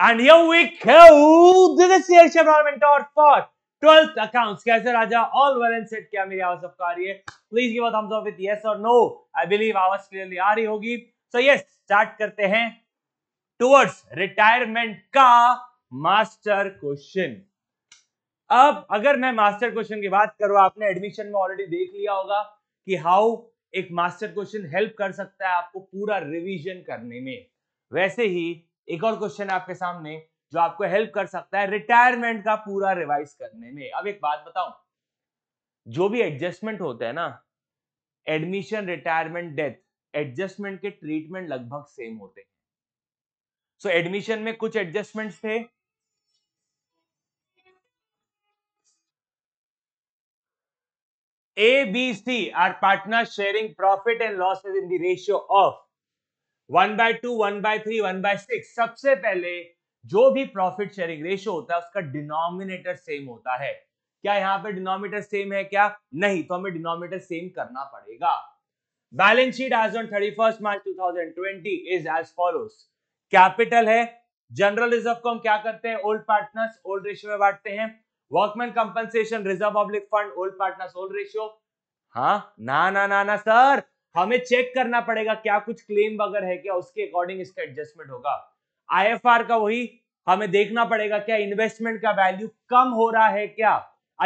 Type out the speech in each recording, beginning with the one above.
And you week this year for 12th accounts कैसे राजा all well and set क्या मेरी आवाज आपका रही है please give a with yes और नो आई बिलीव आवाज क्लियरली आ रही होगी सो यस स्टार्ट करते हैं टुवर्ड्स रिटायरमेंट का मास्टर क्वेश्चन अब अगर मैं मास्टर क्वेश्चन की बात करूं आपने एडमिशन में ऑलरेडी देख लिया होगा कि हाउ एक मास्टर क्वेश्चन हेल्प कर सकता है आपको पूरा रिवीजन करने में वैसे ही एक और क्वेश्चन आपके सामने जो आपको हेल्प कर सकता है रिटायरमेंट का पूरा रिवाइज करने में अब एक बात बताऊं जो भी एडजस्टमेंट होता है ना एडमिशन रिटायरमेंट डेथ एडजस्टमेंट के ट्रीटमेंट लगभग सेम होते हैं सो so, एडमिशन में कुछ एडजस्टमेंट थे A B C are partner sharing profit and losses in the ratio of one by two one by three one by six सबसे पहले जो भी प्रॉफिट शेयरिंग रेशियो होता है उसका डिनोमिनेटर सेम होता है क्या यहाँ पे डिनोमिनेटर सेम है क्या नहीं तो हमें डिनोमिनेटर सेम करना पड़ेगा balance sheet as on thirty first March two thousand twenty is as follows capital है जनरल रिजर्व को हम क्या करते हैं ओल्ड पार्टनर्स ओल्ड रेशियो में बांटते हैं workman compensation reserve public fund old partners old ratio हाँ ना ना ना ना सर हमें चेक करना पड़ेगा क्या कुछ क्लेम वगैरह है क्या उसके अकॉर्डिंग इसका एडजस्टमेंट होगा आईएफआर का वही हमें देखना पड़ेगा क्या इन्वेस्टमेंट का वैल्यू कम हो रहा है क्या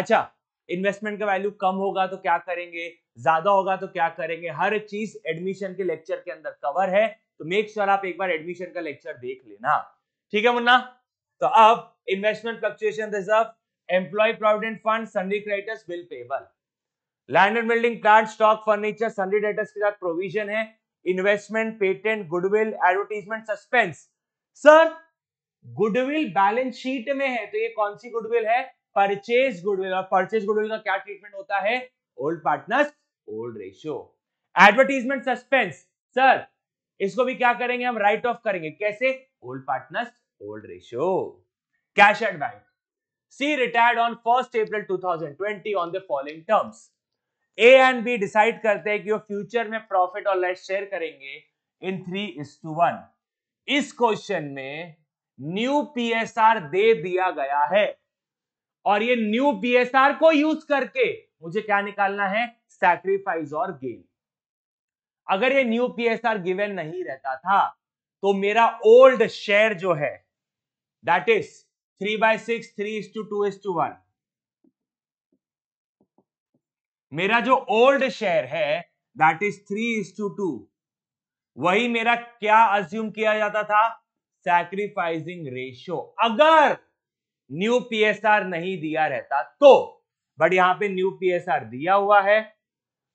अच्छा इन्वेस्टमेंट का वैल्यू कम होगा तो क्या करेंगे ज्यादा होगा तो क्या करेंगे हर चीज एडमिशन के लेक्चर के अंदर कवर है तो मेक श्योर आप एक बार एडमिशन का लेक्चर देख लेना ठीक है मुन्ना तो अब investment fluctuation reserve employ provident fund sundry creditors bill payable land and building plant stock furniture sundry debtors के साथ प्रोविजन है investment patent goodwill advertisement suspense sir goodwill balance sheet में है तो ये कौन सी गुडविल है परचेज गुडविल और परचेज गुडविल का क्या ट्रीटमेंट होता है old partners old ratio advertisement suspense sir इसको भी क्या करेंगे हम राइट ऑफ करेंगे कैसे old partners old ratio cash and bank C retired on first April 2020 on the following terms A and B decide करते हैं कि वो फ्यूचर में प्रॉफिट और लेस शेयर करेंगे in three is to one इस क्वेश्चन में न्यू पीएसआर दे दिया गया है और ये न्यू पीएसआर को यूज करके मुझे क्या निकालना है सैक्रिफाइस और गेन अगर ये न्यू पीएसआर गिवन नहीं रहता था तो मेरा ओल्ड शेयर जो है that is three by six three is to two is to one मेरा जो ओल्ड शेयर है that is three is to two वही मेरा क्या अज्यूम किया जाता था सैक्रिफाइसिंग रेशियो अगर न्यू पीएसआर नहीं दिया रहता तो बट यहां पे न्यू पीएसआर दिया हुआ है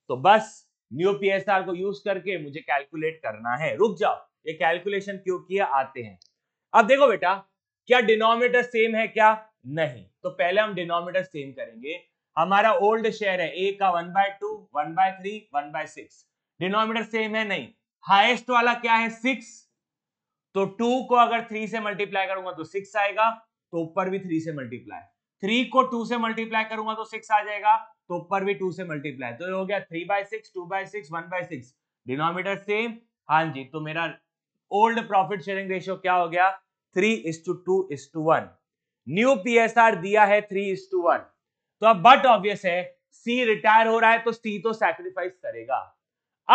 तो बस न्यू पीएसआर को यूज करके मुझे कैलकुलेट करना है रुक जाओ ये कैलकुलेशन क्यों किया आते हैं अब देखो बेटा क्या डिनोमिनेटर सेम है क्या नहीं तो पहले हम डिनोमिनेटर सेम करेंगे हमारा ओल्ड शेयर है ए का one by two one by three one by six denominator same है नहीं हाईएस्ट वाला क्या है सिक्स तो टू को अगर थ्री से मल्टीप्लाई करूंगा तो सिक्स आएगा तो ऊपर भी थ्री से मल्टीप्लाई थ्री को टू से मल्टीप्लाई करूंगा तो सिक्स आ जाएगा तो ऊपर भी टू से मल्टीप्लाई तो ये हो गया three by six two by six one by six denominator same हाँ जी तो मेरा ओल्ड प्रॉफिट शेयरिंग रेशियो क्या हो गया three is to two is to one new PSR दिया है थ्री इज टू वन तो अब बट ऑब्वियस है सी रिटायर हो रहा है तो सी तो सैक्रिफाइस करेगा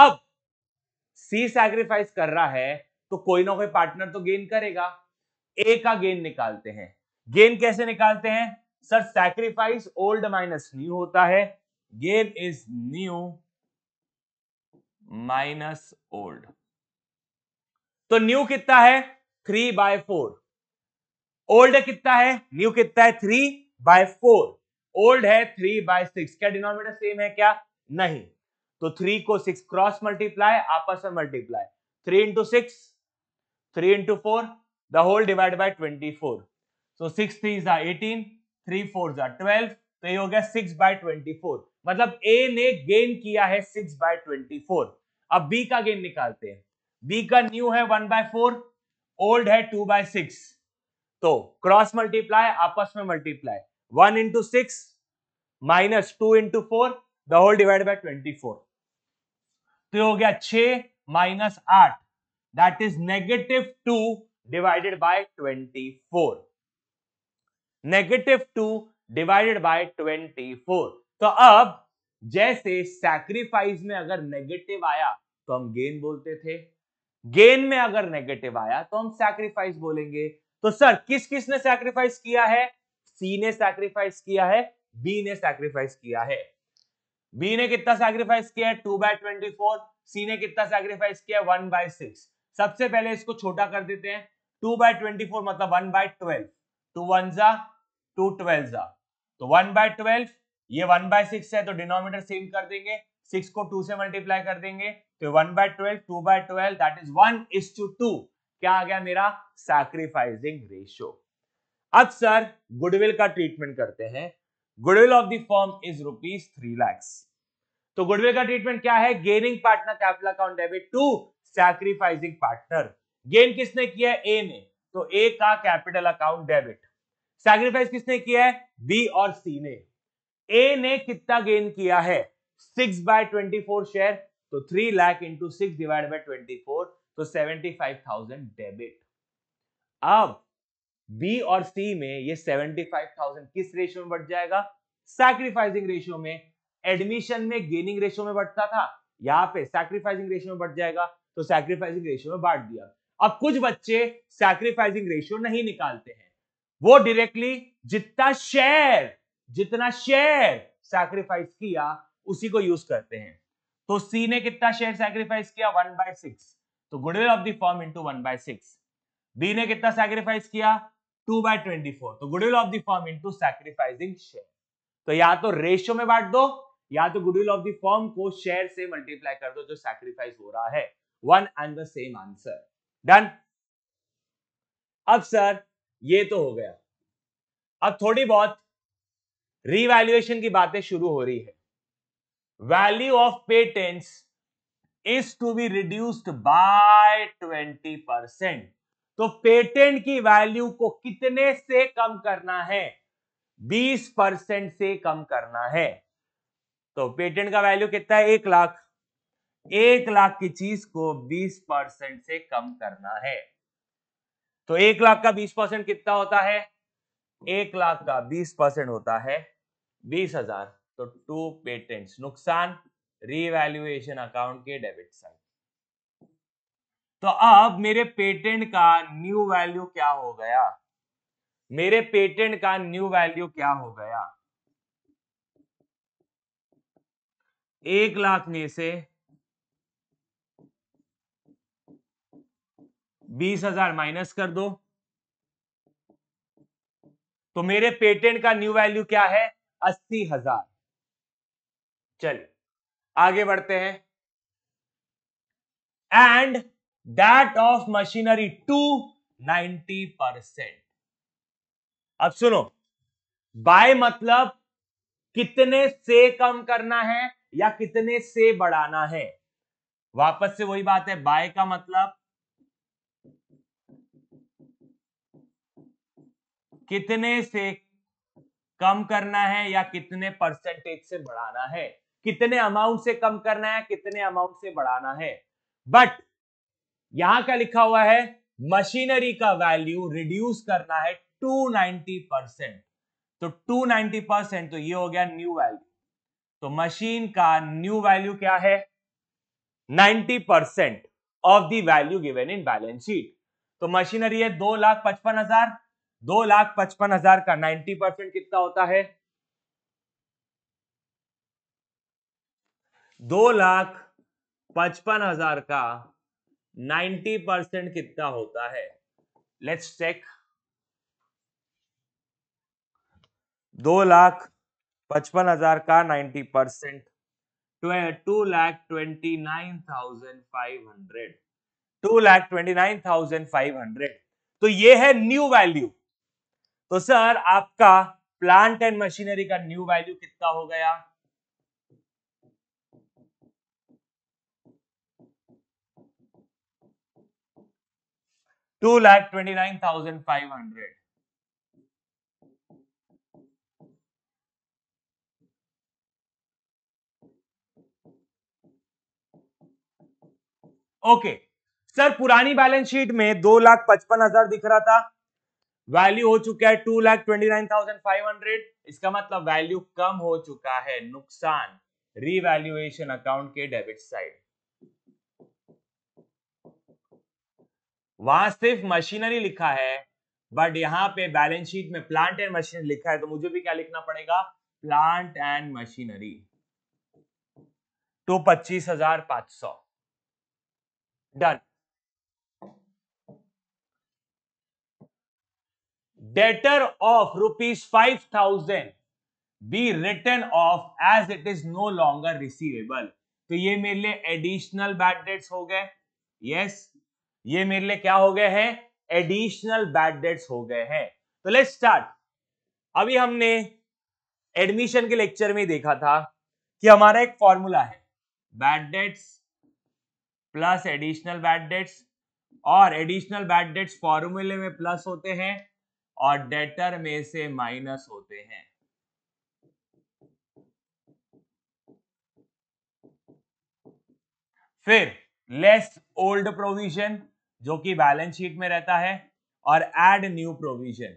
अब सी सैक्रिफाइस कर रहा है तो कोई ना कोई पार्टनर तो गेन करेगा ए का गेन निकालते हैं गेन कैसे निकालते हैं sir sacrifice old minus new होता है gain is new minus old तो न्यू कितना है थ्री बाय फोर ओल्ड कितना है न्यू कितना है थ्री बाय फोर ओल्ड है थ्री बाय सिक्स क्या डिनोमिनेटर सेम है क्या नहीं तो थ्री को सिक्स क्रॉस मल्टीप्लाई आपस में multiply three into six three into four the whole divide by twenty four so six three जा एटीन थ्री फोर जा ट्वेल्व तो ये हो गया सिक्स बाय ट्वेंटी फोर मतलब ए ने गेन किया है सिक्स बाय ट्वेंटी फोर अब बी का गेन निकालते हैं बी का न्यू है वन बाय फोर ओल्ड है टू बाय सिक्स तो क्रॉस मल्टीप्लाई आपस में multiply one into six minus two into four the whole divide by twenty four तो हो गया छ माइनस आठ that is negative two divided by twenty four negative two divided by twenty four तो अब जैसे सैक्रिफाइस में अगर नेगेटिव आया तो हम गेन बोलते थे गेन में अगर नेगेटिव आया तो हम सैक्रिफाइस बोलेंगे तो सर किस किस ने सैक्रिफाइस किया है सी ने सैक्रीफाइस किया है बी ने सैक्रीफाइस किया है बी ने कितना सैक्रीफाइस किया है two by twenty four C ने कितना सैक्रीफाइस किया है वन बाय सिक्स सबसे पहले इसको छोटा कर देते हैं टू बाय ट्वेंटी फोर मतलब one by twelve two one जा टू ट्वेल्व जा तो वन बाय ट्वेल्व ये वन बाय सिक्स है तो डिनोमीटर सेम कर देंगे सिक्स को टू से मल्टीप्लाई कर देंगे तो one by twelve two by twelve that is one is to two क्या आ गया मेरा सैक्रीफाइसिंग रेशियो अब सर गुडविल का ट्रीटमेंट करते हैं goodwill of the firm is rupees three lakh तो गुडविल का ट्रीटमेंट क्या है gaining partner capital account debit to sacrificing partner gain किसने किया है ए ने तो ए का कैपिटल अकाउंट डेबिट सैक्रीफाइस किसने किया है बी और सी ने ए ने कितना गेन किया है six by twenty four share तो three lakh into six divide by twenty four तो सेवेंटी फाइव थाउजेंड डेबिट अब बी और सी में ये 75,000 किस रेशियो में बढ़ जाएगा सैक्रिफाइसिंग रेशियो में एडमिशन में गेनिंग रेशियो में बढ़ता था यहाँ पे सैक्रिफाइसिंग रेशियो में बढ़ जाएगा तो सैक्रिफाइसिंग रेशियो में बांट दिया अब कुछ बच्चे सैक्रिफाइसिंग रेशियो नहीं निकालते हैं वो डायरेक्टली जितना शेयर जितना शेयर सैक्रिफाइस किया उसी को यूज करते हैं तो सी ने कितना शेयर सैक्रिफाइस किया वन बाय सिक्स तो goodwill of the firm into one by six B ने कितना सैक्रिफाइस किया टू बाय ट्वेंटी फोर तो goodwill of the firm into sacrificing share तो या तो रेशियो में बांट दो या तो गुडविल ऑफ द फॉर्म को शेयर से मल्टीप्लाई कर दो जो सैक्रिफाइस हो रहा है one and the same answer done अब सर ये तो हो गया अब थोड़ी बहुत रिवैल्यूएशन की बातें शुरू हो रही है value of patents is to be reduced by twenty percent तो पेटेंट की वैल्यू को कितने से कम करना है 20 परसेंट से कम करना है तो पेटेंट का वैल्यू कितना है एक लाख एक लाख की चीज को 20 परसेंट से कम करना है तो एक लाख का 20 परसेंट कितना होता है एक लाख का 20 परसेंट होता है बीस हजार तो टू पेटेंट्स नुकसान रीवैल्यूएशन अकाउंट के डेबिट साइड तो अब मेरे पेटेंट का न्यू वैल्यू क्या हो गया मेरे पेटेंट का न्यू वैल्यू क्या हो गया एक लाख में से बीस हजार माइनस कर दो तो मेरे पेटेंट का न्यू वैल्यू क्या है अस्सी हजार चलिए आगे बढ़ते हैं and that of machinery to 90 percent अब सुनो बाय मतलब कितने से कम करना है या कितने से बढ़ाना है वापस से वही बात है बाय का मतलब कितने से कम करना है या कितने परसेंटेज से बढ़ाना है कितने अमाउंट से कम करना है कितने अमाउंट से बढ़ाना है बट यहां क्या लिखा हुआ है मशीनरी का वैल्यू रिड्यूस करना है 290 परसेंट तो 290 परसेंट तो ये हो गया न्यू वैल्यू तो मशीन का न्यू वैल्यू क्या है 90 percent of the value given in balance sheet तो मशीनरी है दो लाख पचपन हजार दो लाख पचपन हजार का 90 परसेंट कितना होता है दो लाख पचपन हजार का नाइन्टी परसेंट कितना होता है लेट्स चेक दो लाख पचपन हजार का ninety percent two lakh twenty nine thousand five hundred two lakh twenty nine thousand five hundred तो ये है न्यू वैल्यू तो सर आपका प्लांट एंड मशीनरी का न्यू वैल्यू कितना हो गया two lakh twenty nine thousand five hundred okay sir पुरानी बैलेंस शीट में दो लाख पचपन हजार दिख रहा था वैल्यू हो चुका है two lakh twenty nine thousand five hundred इसका मतलब वैल्यू कम हो चुका है नुकसान रीवैल्यूएशन अकाउंट के डेबिट साइड वहां सिर्फ मशीनरी लिखा है बट यहाँ पे बैलेंस शीट में प्लांट एंड मशीनरी लिखा है तो मुझे भी क्या लिखना पड़ेगा प्लांट एंड मशीनरी तो पच्चीस हजार पांच सौ done debtor of rupees five thousand be written off as it is no longer receivable तो ये मेरे लिए एडिशनल बैड डेट्स हो गए यस yes? ये मेरे लिए क्या हो गए हैं एडिशनल बैड डेट्स हो गए हैं तो लेट स्टार्ट अभी हमने एडमिशन के लेक्चर में देखा था कि हमारा एक फॉर्मूला है bad debts plus additional bad debts और एडिशनल बैड डेट्स फॉर्मूले में प्लस होते हैं और डेटर में से माइनस होते हैं फिर लेस ओल्ड प्रोविजन जो कि बैलेंस शीट में रहता है और एड न्यू प्रोविजन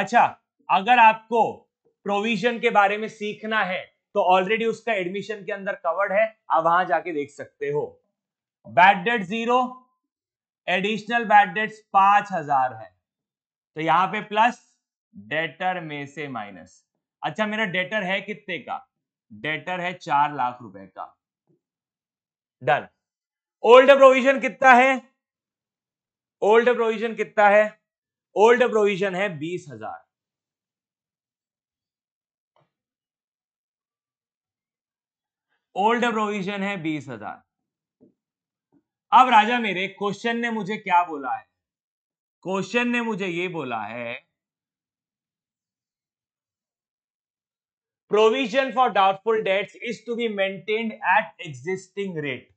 अच्छा अगर आपको प्रोविजन के बारे में सीखना है तो ऑलरेडी उसका एडमिशन के अंदर कवर्ड है आप वहां जाके देख सकते हो bad debt zero additional bad debts पांच हजार है तो यहां पे प्लस डेटर में से माइनस अच्छा मेरा डेटर है कितने का डेटर है चार लाख रुपए का डन ओल्ड प्रोविजन कितना है ओल्ड प्रोविजन कितना है ओल्ड प्रोविजन है बीस हजार ओल्ड प्रोविजन है बीस हजार अब राजा मेरे क्वेश्चन ने मुझे क्या बोला है क्वेश्चन ने मुझे ये बोला है provision for doubtful debts is to be maintained at existing rate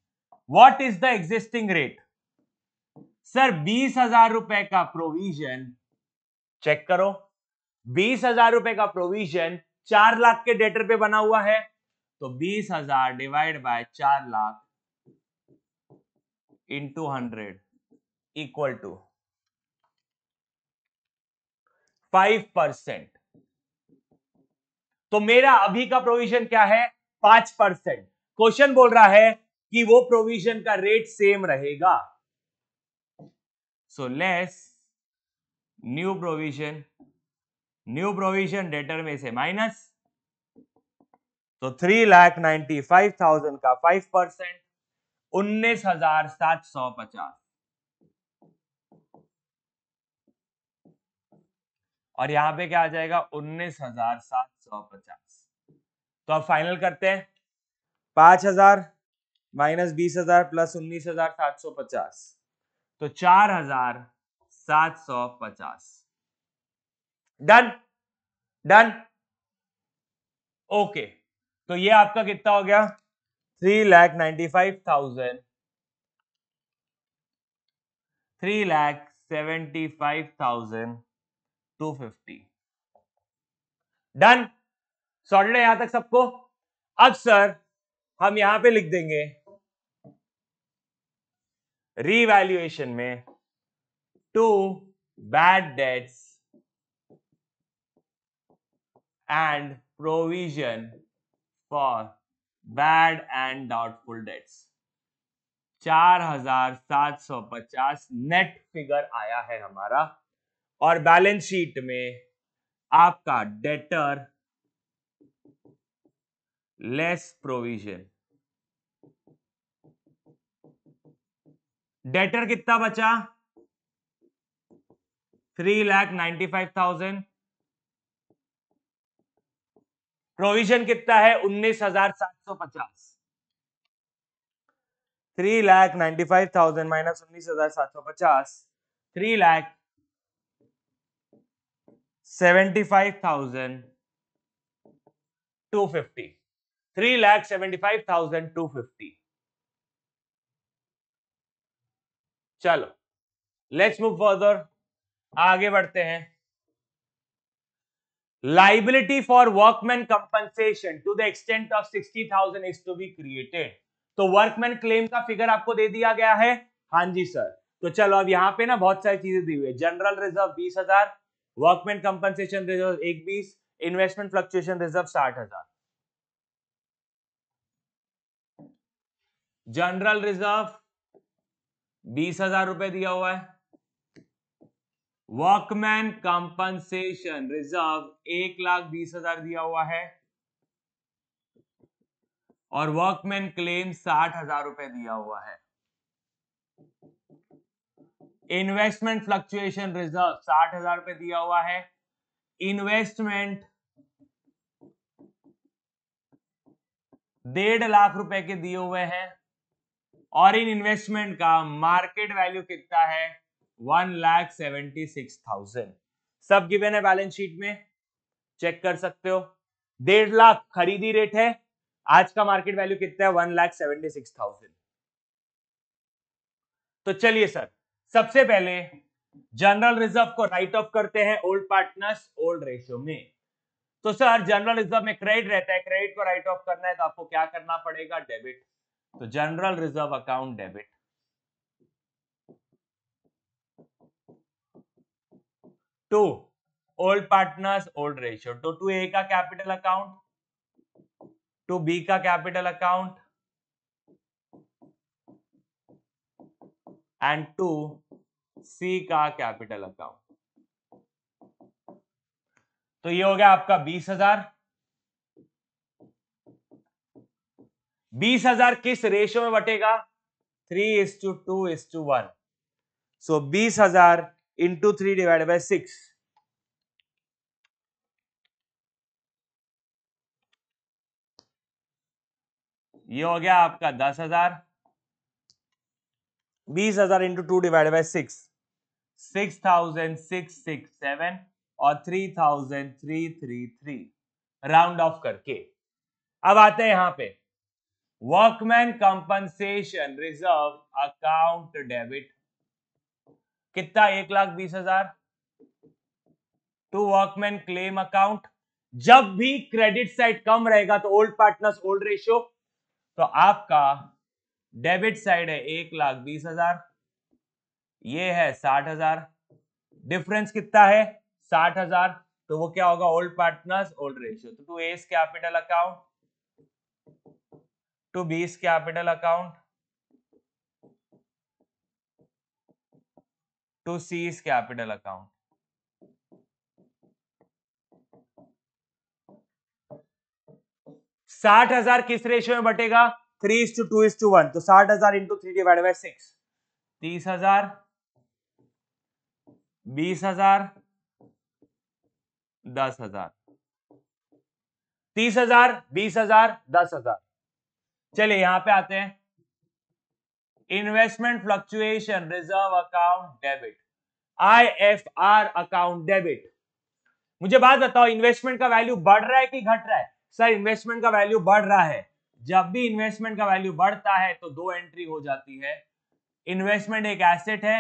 what is the existing rate sir बीस हजार रुपए का प्रोविजन चेक करो बीस हजार रुपए का प्रोविजन चार लाख के डेटर पे बना हुआ है तो बीस हजार डिवाइड बाय चार lakh into hundred equal to five percent तो मेरा अभी का प्रोविजन क्या है पांच परसेंट क्वेश्चन बोल रहा है कि वो प्रोविजन का रेट सेम रहेगा So, less new provision, new provision debtor में से माइनस तो three lakh ninety five thousand का फाइव परसेंट उन्नीस हजार सात सौ पचास और यहां पे क्या आ जाएगा उन्नीस हजार सात सौ पचास तो अब फाइनल करते हैं पांच हजार माइनस बीस हजार प्लस उन्नीस हजार सात सौ पचास तो चार हजार सात सौ पचास डन डन ओके तो ये आपका कितना हो गया three lakh ninety five thousand three lakh seventy five thousand two fifty done sorted है यहां तक सबको अब सर हम यहां पे लिख देंगे रीवैल्यूएशन में to bad debts and provision for bad and doubtful debts चार हजार सात सौ पचास नेट फिगर आया है हमारा और बैलेंस शीट में आपका डेटर लेस प्रोविजन डेटर कितना बचा three lakh ninety five thousand provision कितना है उन्नीस हजार सात सौ पचास three lakh ninety five thousand minus उन्नीस हजार सात सौ पचास three lakh seventy five thousand two fifty three lakh seventy five thousand two fifty चलो लेट्स मूव फर्दर आगे बढ़ते हैं for workman compensation to the extent of sixty thousand is to be created तो वर्कमैन क्लेम का फिगर आपको दे दिया गया है हाँ जी सर तो चलो अब यहाँ पे ना बहुत सारी चीजें दी हुई है जनरल रिजर्व बीस हजार वर्कमैन कंपनसेशन रिजर्व एक बीस इन्वेस्टमेंट फ्लक्चुएशन रिजर्व साठ हजार जनरल रिजर्व बीस हजार रुपए दिया हुआ है वर्कमैन कंपनसेशन रिजर्व एक लाख बीस हजार दिया हुआ है और वर्कमैन क्लेम साठ हजार रुपए दिया हुआ है इन्वेस्टमेंट फ्लक्चुएशन रिजर्व साठ हजार रुपए दिया हुआ है इन्वेस्टमेंट डेढ़ लाख रुपए के दिए हुए हैं और इन इन्वेस्टमेंट का मार्केट वैल्यू कितना है one lakh seventy six thousand सब गिवन है बैलेंस शीट में चेक कर सकते हो डेढ़ लाख खरीदी रेट है आज का मार्केट वैल्यू कितना है one lakh seventy six thousand तो चलिए सर सबसे पहले जनरल रिजर्व को राइट ऑफ करते हैं ओल्ड पार्टनर्स ओल्ड रेशियो में तो सर जनरल रिजर्व में क्रेडिट रहता है क्रेडिट को राइट ऑफ करना है तो आपको क्या करना पड़ेगा डेबिट तो general reserve account debit to old partners old ratio तो टू ए का कैपिटल अकाउंट टू बी का capital account and to C का कैपिटल अकाउंट तो ये हो गया आपका बीस हजार बीस हजार किस रेशियो में बटेगा three is to two is to one so बीस हजार into three divide by six ये हो गया आपका दस हजार बीस हजार into two divide by six six thousand six six seven और three thousand three three three round off करके अब आते हैं यहां पे workman compensation reserve account debit कितना एक लाख बीस हजार टू वर्कमैन क्लेम अकाउंट जब भी क्रेडिट साइड कम रहेगा तो ओल्ड पार्टनर्स ओल्ड रेशियो तो आपका डेबिट साइड है एक लाख बीस हजार ये है साठ हजार डिफरेंस कितना है साठ हजार तो वो क्या होगा ओल्ड पार्टनर्स ओल्ड रेशियो तो to A's capital account to B's capital account to C's capital account साठ हजार किस रेशियो में बटेगा three is to two is to one तो साठ हजार into three divide by six तीस हजार बीस हजार दस हजार तीस हजार बीस हजार दस हजार चलिए यहां पे आते हैं investment fluctuation reserve account debit I F R account debit मुझे बात बताओ इन्वेस्टमेंट का वैल्यू बढ़ रहा है कि घट रहा है सर इन्वेस्टमेंट का वैल्यू बढ़ रहा है जब भी इन्वेस्टमेंट का वैल्यू बढ़ता है तो दो एंट्री हो जाती है इन्वेस्टमेंट एक एसेट है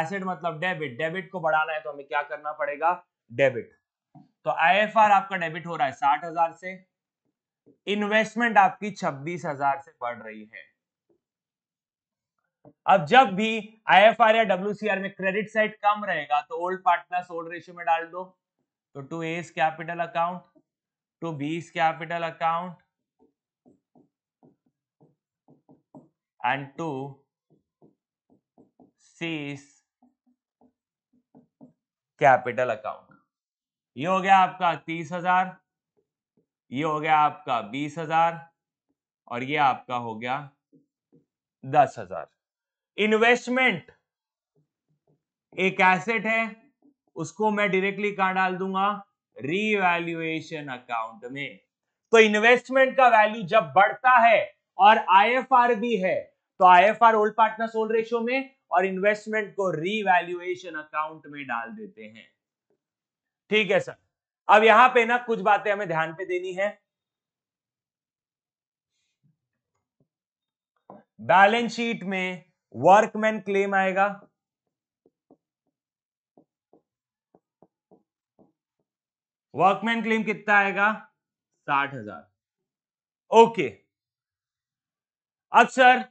एसेट मतलब डेबिट डेबिट को बढ़ाना है तो हमें क्या करना पड़ेगा डेबिट तो आई आपका डेबिट हो रहा है साठ हजार से इन्वेस्टमेंट आपकी छब्बीस हजार से बढ़ रही है अब जब भी आईएफआर या डब्ल्यूसीआर में क्रेडिट साइड कम रहेगा तो ओल्ड पार्टनर ओल्ड रेशियो में डाल दो तो to A's capital account to B's capital account and to C's capital account ये हो गया आपका तीस हजार ये हो गया आपका बीस हजार और ये आपका हो गया दस हजार इन्वेस्टमेंट एक एसेट है उसको मैं डायरेक्टली कहा डाल दूंगा रीवैल्यूएशन अकाउंट में तो इन्वेस्टमेंट का वैल्यू जब बढ़ता है और आईएफआर भी है तो आईएफआर ओल्ड पार्टनर सोल रेशियो में और इन्वेस्टमेंट को रीवैल्यूएशन अकाउंट में डाल देते हैं ठीक है सर अब यहां पे ना कुछ बातें हमें ध्यान पे देनी है बैलेंस शीट में वर्कमैन क्लेम आएगा वर्कमैन क्लेम कितना आएगा साठ हजार ओके अब सर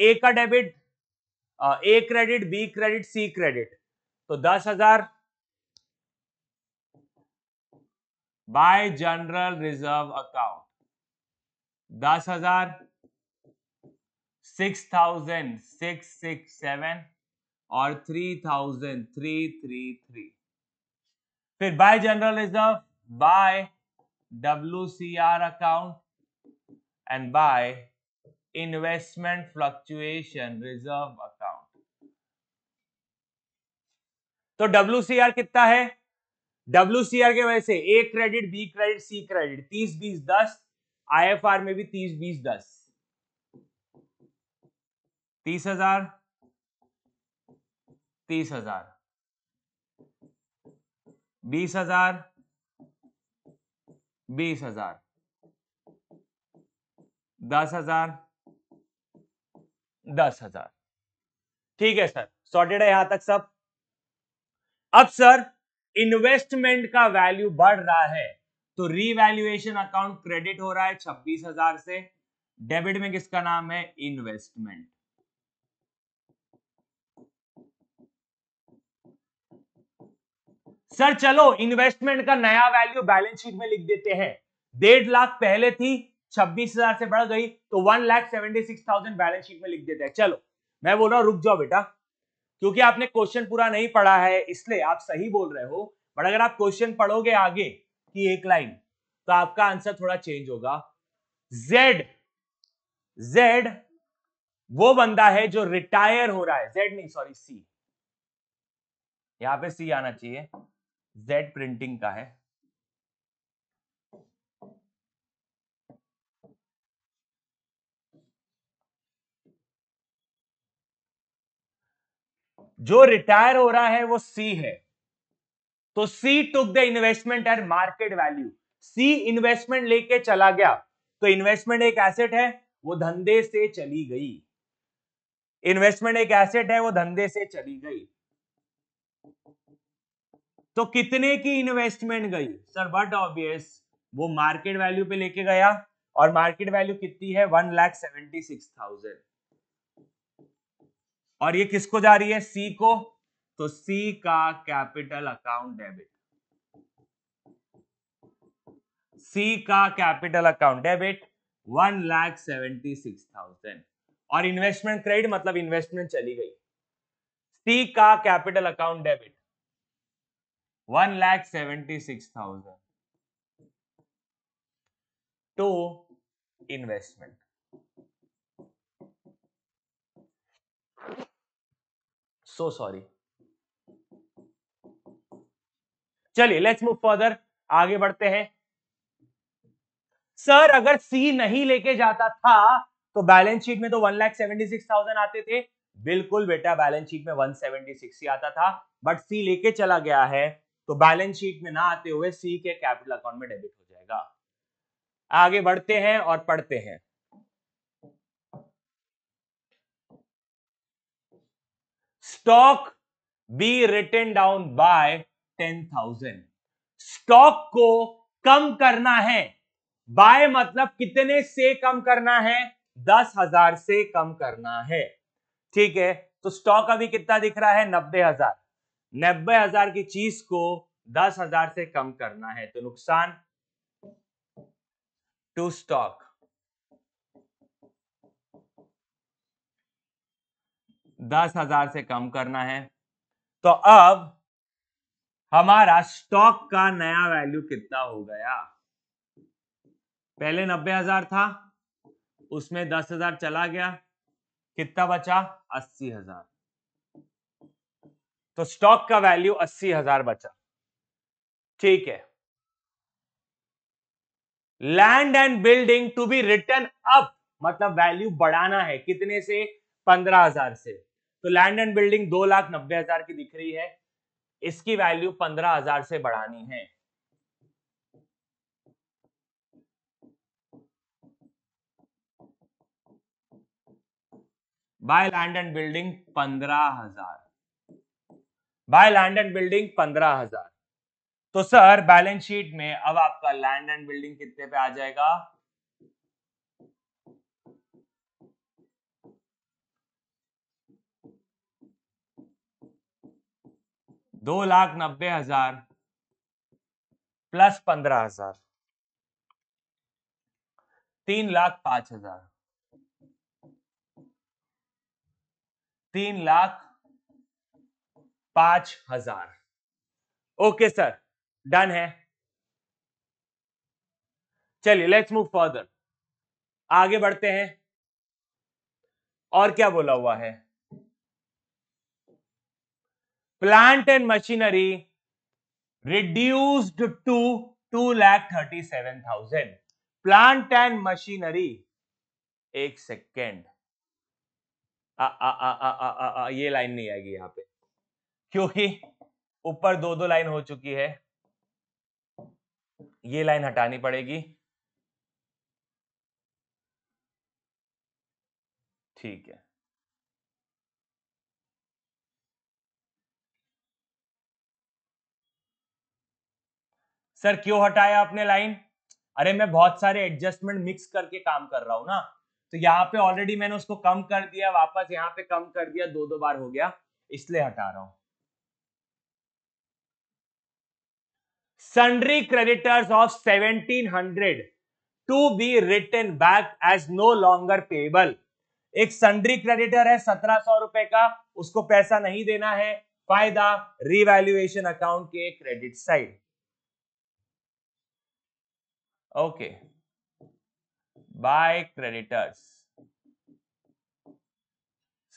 ए का debit A credit B credit C credit तो दस हजार बाय जनरल रिजर्व अकाउंट दस हजार six thousand six six seven और three thousand three three three फिर by general reserve by W C R account and by investment fluctuation reserve account तो W C R कितना है W के वजह से A credit B credit C credit तीस बीस दस आई एफ आर में भी तीस बीस दस तीस हजार तीस हजार बीस हजार बीस हजार दस हजार दस हजार ठीक है सर सॉर्टेड है यहां तक सब अब सर इन्वेस्टमेंट का वैल्यू बढ़ रहा है तो रीवैल्यूएशन अकाउंट क्रेडिट हो रहा है छब्बीस हजार से डेबिट में किसका नाम है इन्वेस्टमेंट सर चलो इन्वेस्टमेंट का नया वैल्यू बैलेंस शीट में लिख देते हैं डेढ़ लाख पहले थी छब्बीस हजार से बढ़ गई तो one lakh seventy six thousand balance sheet में लिख देते हैं चलो मैं बोल रहा हूं रुक जाओ बेटा क्योंकि आपने क्वेश्चन पूरा नहीं पढ़ा है इसलिए आप सही बोल रहे हो बट अगर आप क्वेश्चन पढ़ोगे आगे की एक लाइन तो आपका आंसर थोड़ा चेंज होगा जेड जेड वो बंदा है जो रिटायर हो रहा है जेड नहीं सॉरी सी यहां पे सी आना चाहिए जेड प्रिंटिंग का है जो रिटायर हो रहा है वो सी है तो C took the investment at market value C investment लेके चला गया तो इन्वेस्टमेंट एक एसेट है वो धंधे से चली गई इन्वेस्टमेंट एक एसेट है वो धंधे से चली गई तो कितने की इन्वेस्टमेंट गई सर बट ऑब्वियस वो मार्केट वैल्यू पे लेके गया और मार्केट वैल्यू कितनी है one lakh seventy six thousand और ये किसको जा रही है सी को तो सी का कैपिटल अकाउंट डेबिट सी का capital account debit one lakh seventy six thousand और इन्वेस्टमेंट क्रेडिट मतलब इन्वेस्टमेंट चली गई सी का capital account debit one lakh seventy six thousand to investment so sorry चलिए लेट्स मूव फर्दर आगे बढ़ते हैं सर अगर सी नहीं लेके जाता था तो बैलेंस शीट में तो one lakh seventy six thousand आते थे बिल्कुल बेटा बैलेंस शीट में वन सेवेंटी सिक्स ही आता था बट सी लेके चला गया है तो बैलेंस शीट में ना आते हुए सी के कैपिटल अकाउंट में डेबिट हो जाएगा आगे बढ़ते हैं और पढ़ते हैं stock be written down by ten thousand stock को कम करना है बाय मतलब कितने से कम करना है दस हजार से कम करना है ठीक है तो स्टॉक अभी कितना दिख रहा है नब्बे हजार नब्बे हजार की चीज को दस हजार से कम करना है तो नुकसान टू स्टॉक दस हजार से कम करना है तो अब हमारा स्टॉक का नया वैल्यू कितना हो गया पहले नब्बे हजार था उसमें दस हजार चला गया कितना बचा अस्सी हजार तो स्टॉक का वैल्यू अस्सी हजार बचा ठीक है land and building to be written up मतलब वैल्यू बढ़ाना है कितने से पंद्रह हजार से तो लैंड एंड बिल्डिंग दो लाख नब्बे हजार की दिख रही है इसकी वैल्यू पंद्रह हजार से बढ़ानी है बाय लैंड एंड बिल्डिंग पंद्रह हजार बाय लैंड एंड बिल्डिंग पंद्रह हजार तो सर बैलेंस शीट में अब आपका लैंड एंड बिल्डिंग कितने पे आ जाएगा दो लाख नब्बे हजार प्लस पंद्रह हजार तीन लाख पांच हजार तीन लाख पांच हजार ओके सर डन है चलिए लेट्स मूव फर्दर आगे बढ़ते हैं और क्या बोला हुआ है plant and machinery reduced to thousand Plant and machinery. एक सेकेंड ये लाइन नहीं आएगी यहाँ पे क्योंकि ऊपर दो दो लाइन हो चुकी है ये लाइन हटानी पड़ेगी ठीक है सर क्यों हटाया आपने लाइन अरे मैं बहुत सारे एडजस्टमेंट मिक्स करके काम कर रहा हूं ना तो यहाँ पे ऑलरेडी मैंने उसको कम कर दिया वापस यहाँ पे कम कर दिया दो दो बार हो गया इसलिए हटा रहा हूं creditors of seventeen 1700 to be written back as no longer payable एक सन्ड्री क्रेडिटर है सत्रह सौ रुपए का उसको पैसा नहीं देना है फायदा रिवैल्यूएशन अकाउंट के credit side okay by creditors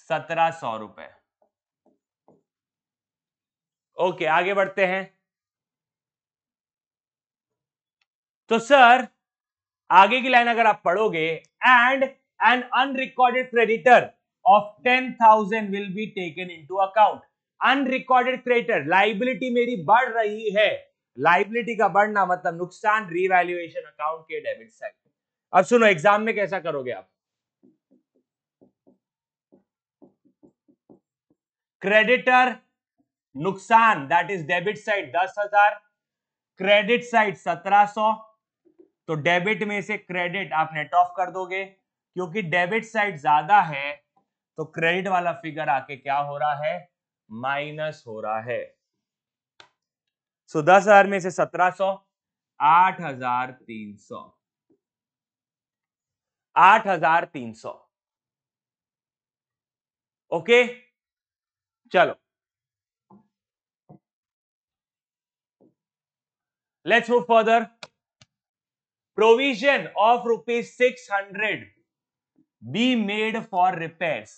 सत्रह सौ रुपए ओके आगे बढ़ते हैं तो सर आगे की लाइन अगर आप पढ़ोगे and an unrecorded creditor of ten thousand will be taken into account unrecorded creditor liability मेरी बढ़ रही है लाइबिलिटी का बढ़ना मतलब नुकसान रिवैल्यूएशन अकाउंट के डेबिट साइड अब सुनो एग्जाम में कैसा करोगे आप क्रेडिटर नुकसान दैट इज डेबिट साइड दस हजार क्रेडिट साइड सत्रह सौ तो डेबिट में से क्रेडिट आप नेट ऑफ कर दोगे क्योंकि डेबिट साइड ज्यादा है तो क्रेडिट वाला फिगर आके क्या हो रहा है माइनस हो रहा है सो दस हजार में से सत्रह सौ आठ हजार तीन सौ आठ हजार तीन सौ ओके चलो let's move further provision of rupees six hundred be made for repairs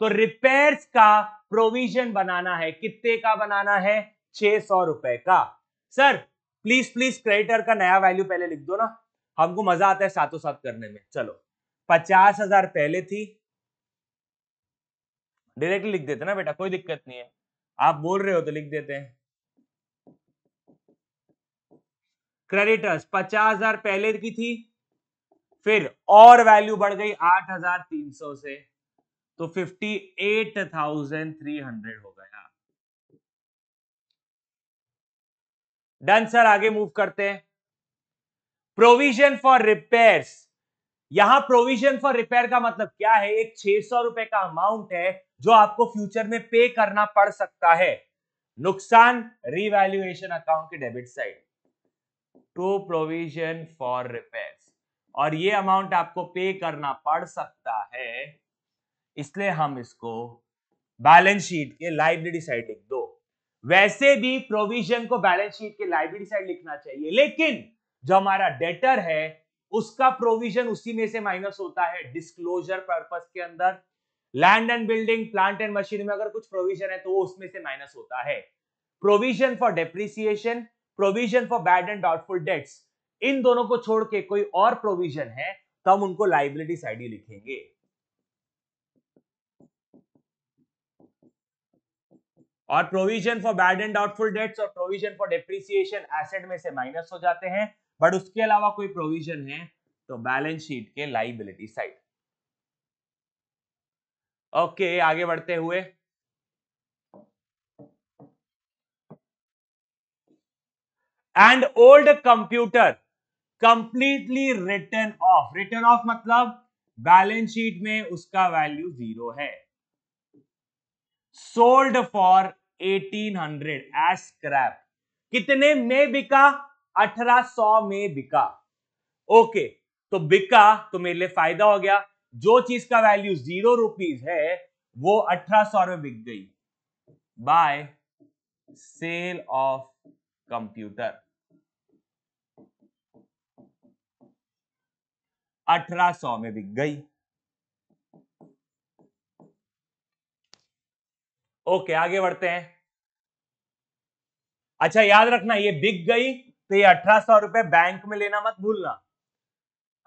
तो रिपेयर्स का प्रोविजन बनाना है कितने का बनाना है छह सौ रुपए का सर प्लीज प्लीज क्रेडिटर का नया वैल्यू पहले लिख दो ना हमको मजा आता है सातों साथ करने में चलो पचास हजार पहले थी डायरेक्टली लिख देते ना बेटा कोई दिक्कत नहीं है आप बोल रहे हो तो लिख देते हैं क्रेडिटर्स पचास हजार पहले की थी फिर और वैल्यू बढ़ गई आठ हजार तीन सौ से तो fifty eight thousand three hundred हो डन सर आगे मूव करते हैं प्रोविजन फॉर रिपेयर्स यहां प्रोविजन फॉर रिपेयर का मतलब क्या है एक छह सौ रुपए का अमाउंट है जो आपको फ्यूचर में पे करना पड़ सकता है नुकसान रिवैल्यूएशन अकाउंट के debit side to provision for repair और ये अमाउंट आपको पे करना पड़ सकता है इसलिए हम इसको बैलेंस शीट के लाइब्रेरी साइड लिख दो वैसे भी प्रोविजन को बैलेंस शीट के लाइब्रेरी साइड लिखना चाहिए लेकिन जो हमारा डेटर है उसका प्रोविजन उसी में से माइनस होता है डिस्क्लोजर पर्पस के अंदर land and building plant and machine में अगर कुछ प्रोविजन है तो वो उसमें से माइनस होता है provision for depreciation provision for bad and doubtful debts इन दोनों को छोड़ के कोई और प्रोविजन है तो हम उनको लाइबिलिटी साइड ही लिखेंगे और provision for bad and doubtful debts और प्रोविजन फॉर डेप्रिसिएशन एसेट में से माइनस हो जाते हैं बट उसके अलावा कोई प्रोविजन है तो बैलेंस शीट के लाइबिलिटी साइड ओके आगे बढ़ते हुए and old computer completely written off written off मतलब बैलेंस शीट में उसका वैल्यू जीरो है सोल्ड फॉर 1800 एस क्रैप कितने में बिका 1800 में बिका ओके तो बिका तो मेरे लिए फायदा हो गया जो चीज का वैल्यू जीरो रुपीज है वो 1800 में बिक गई बाय सेल ऑफ कंप्यूटर 1800 में बिक गई ओके आगे बढ़ते हैं अच्छा याद रखना ये बिक गई तो ये अठारह सौ रुपए बैंक में लेना मत भूलना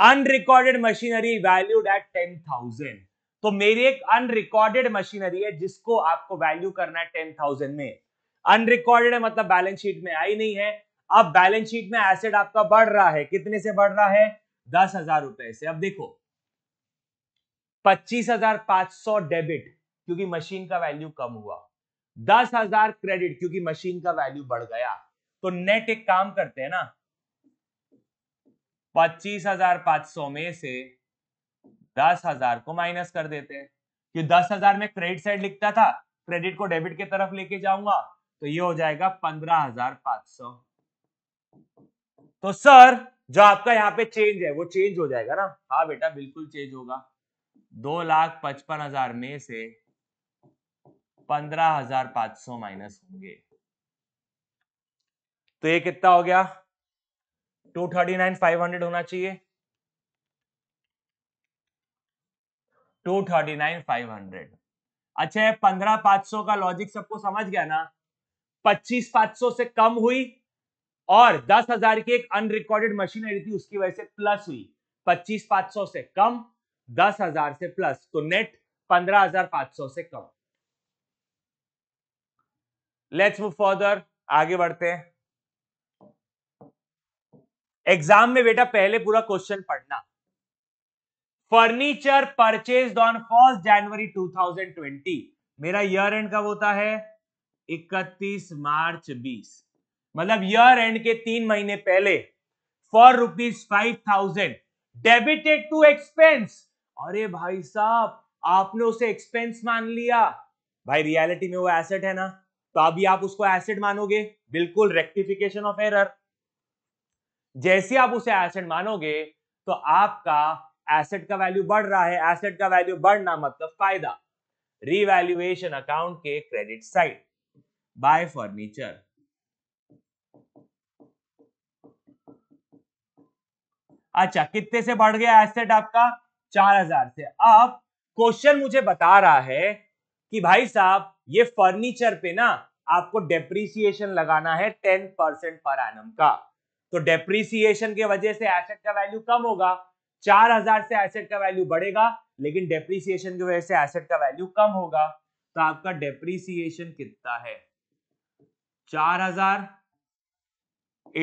unrecorded machinery valued at ten thousand तो मेरी एक अनरिकॉर्डेड मशीनरी है जिसको आपको वैल्यू करना है टेन थाउजेंड में अनरिकॉर्डेड है मतलब बैलेंस शीट में आई नहीं है अब बैलेंस शीट में एसेड आपका बढ़ रहा है कितने से बढ़ रहा है दस हजार रुपए से अब देखो पच्चीस हजार पांच सौ डेबिट क्योंकि मशीन का वैल्यू कम हुआ दस हजार क्रेडिट क्योंकि मशीन का वैल्यू बढ़ गया तो नेट एक काम करते हैं ना पच्चीस हजार पांच सौ में से दस हजार को माइनस कर देते हैं कि दस हजार में क्रेडिट साइड लिखता था क्रेडिट को डेबिट की तरफ लेके जाऊंगा तो ये हो जाएगा पंद्रह हजार पांच सौ तो सर जो आपका यहाँ पे चेंज है वो चेंज हो जाएगा ना हाँ बेटा बिल्कुल चेंज होगा दो लाख पचपन हजार में से पंद्रह हजार पांच सौ माइनस होंगे तो ये कितना हो गया two thirty nine five hundred होना चाहिए two thirty nine five hundred अच्छा पंद्रह पांच सौ का लॉजिक सबको समझ गया ना पच्चीस पांच सौ से कम हुई और दस हजार की एक अनरिकॉर्डेड मशीन आई थी उसकी वजह से प्लस हुई पच्चीस पांच सौ से कम दस हजार से प्लस तो नेट पंद्रह हजार पांच सौ से कम लेट्स मूव फॉर्दर आगे बढ़ते हैं एग्जाम में बेटा पहले पूरा क्वेश्चन पढ़ना furniture purchase on first January 2020 मेरा ईयर एंड कब होता है 31 मार्च 20 मतलब ईयर एंड के तीन महीने पहले for rupees five thousand debited to expense अरे भाई साहब आपने उसे एक्सपेंस मान लिया भाई रियलिटी में वो एसेट है ना तो अभी आप उसको एसिड मानोगे बिल्कुल रेक्टिफिकेशन ऑफ एरर जैसे आप उसे एसिड मानोगे तो आपका एसेट का वैल्यू बढ़ रहा है एसेट का वैल्यू बढ़ना मतलब फायदा रिवैल्यूएशन अकाउंट के क्रेडिट साइड बाय फर्नीचर अच्छा कितने से बढ़ गया एसेट आपका चार हजार से अब क्वेश्चन मुझे बता रहा है कि भाई साहब ये फर्नीचर पे ना आपको डेप्रीसिएशन लगाना है टेन परसेंट पर एनम का तो डेप्रीसिएशन के वजह से एसेट का वैल्यू कम होगा चार हजार से एसेट का वैल्यू बढ़ेगा लेकिन डेप्रीसिएशन की वजह से एसेट का वैल्यू कम होगा तो आपका डेप्रीसिएशन कितना है चार हजार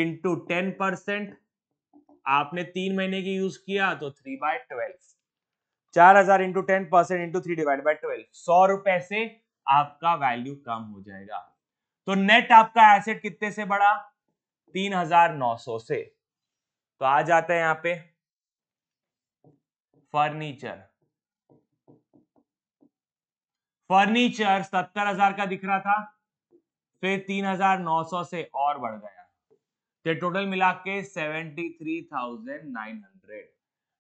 इंटू टेन परसेंट आपने तीन महीने की यूज किया तो थ्री बाय ट्वेल्व चार हजार into ten percent into three divide by twelve सौ रुपए से आपका वैल्यू कम हो जाएगा तो नेट आपका एसेट कितने से बढ़ा तीन हजार नौ सौ से तो आ जाता है यहां पे फर्नीचर फर्नीचर सत्तर हजार का दिख रहा था फिर तीन हजार नौ सौ से और बढ़ गया तो टोटल मिला के seventy three thousand nine hundred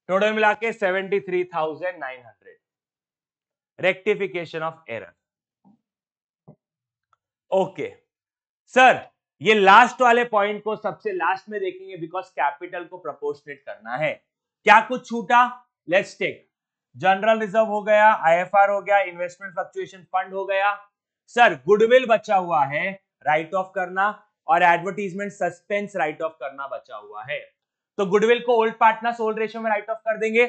total मिला के seventy three thousand nine hundred rectification of error okay sir ये लास्ट वाले पॉइंट को सबसे लास्ट में देखेंगे बिकॉज कैपिटल को प्रपोर्शनेट करना है क्या कुछ छूटा लेट्स टेक जनरल रिजर्व हो गया आईएफआर हो गया इन्वेस्टमेंट फ्लक्चुएशन फंड हो गया सर गुडविल बचा हुआ है राइट ऑफ करना और एडवर्टीजमेंट सस्पेंस राइट ऑफ करना बचा हुआ है तो गुडविल को ओल्ड पार्टनर ओल्ड रेशियो में राइट ऑफ कर देंगे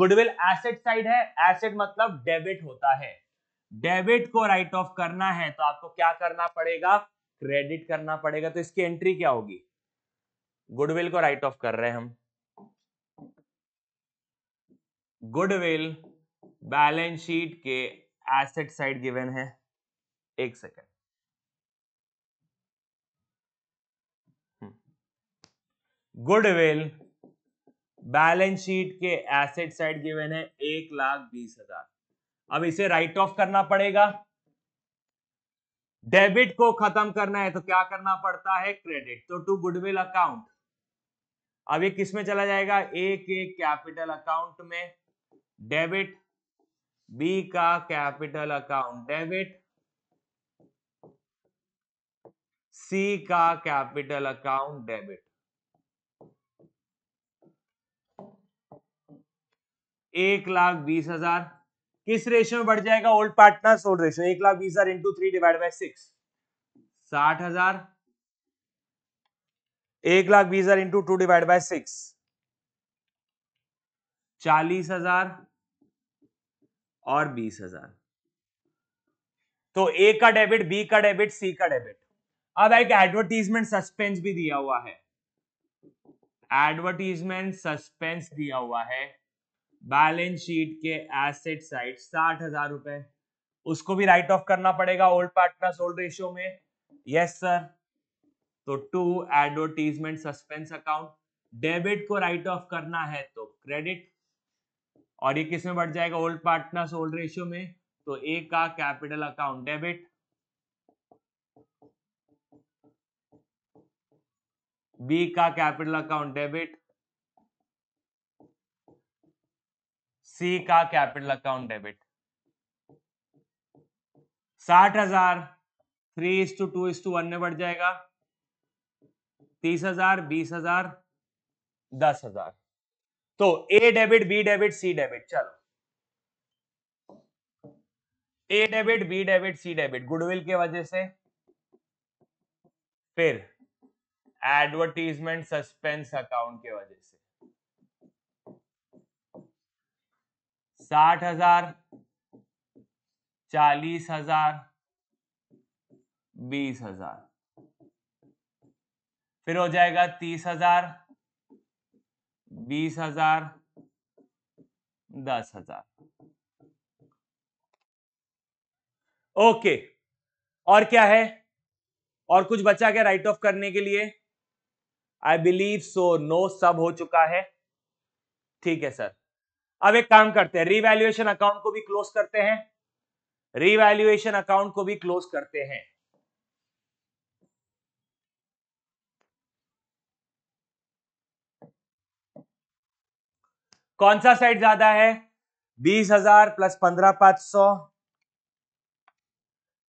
गुडविल एसेट साइड है एसेट मतलब डेबिट होता है डेबिट को राइट ऑफ करना है तो आपको क्या करना पड़ेगा क्रेडिट करना पड़ेगा तो इसकी एंट्री क्या होगी गुडविल को राइट ऑफ कर रहे हैं हम गुडविल बैलेंस शीट के एसेट साइड गिवन है एक सेकेंड हम्म। गुडविल बैलेंस शीट के एसेट साइड गिवन है एक लाख बीस हजार अब इसे राइट ऑफ करना पड़ेगा डेबिट को खत्म करना है तो क्या करना पड़ता है क्रेडिट तो टू गुडविल अकाउंट अब ये किस में चला जाएगा ए के कैपिटल अकाउंट में डेबिट बी का कैपिटल अकाउंट डेबिट सी का कैपिटल अकाउंट डेबिट एक लाख बीस हजार किस रेशियो में बढ़ जाएगा ओल्ड पार्टनर रेशियो एक लाख बीस हजार into three divide by six साठ हजार एक लाख बीस हजार into two divide by six चालीस हजार और बीस हजार तो ए का डेबिट बी का डेबिट सी का डेबिट अब एक एडवर्टीजमेंट सस्पेंस भी दिया हुआ है एडवर्टीजमेंट सस्पेंस दिया हुआ है बैलेंस शीट के एसेट साइड साठ हजार रुपए उसको भी राइट ऑफ करना पड़ेगा ओल्ड पार्टनर ओल्ड रेशियो में यस सर तो to advertisement suspense account debit को राइट ऑफ करना है तो क्रेडिट और ये किसमें बढ़ जाएगा ओल्ड पार्टनर्स ओल्ड रेशियो में तो ए का कैपिटल अकाउंट डेबिट बी का कैपिटल अकाउंट डेबिट सी का कैपिटल अकाउंट डेबिट साठ हजार three is to two is to one में बढ़ जाएगा तीस हजार बीस हजार दस हजार तो A debit B debit C debit चलो A debit B debit C debit goodwill के वजह से फिर एडवर्टीजमेंट सस्पेंस अकाउंट के वजह से साठ हजार चालीस हजार बीस हजार फिर हो जाएगा तीस हजार बीस हजार दस हजार ओके और क्या है और कुछ बचा क्या राइट ऑफ करने के लिए आई बिलीव सो नो सब हो चुका है ठीक है सर अब एक काम करते हैं रिवैल्युएशन अकाउंट को भी क्लोज करते हैं रिवैल्युएशन अकाउंट को भी क्लोज करते हैं कौन सा साइड ज्यादा है बीस हजार प्लस पंद्रह पांच सौ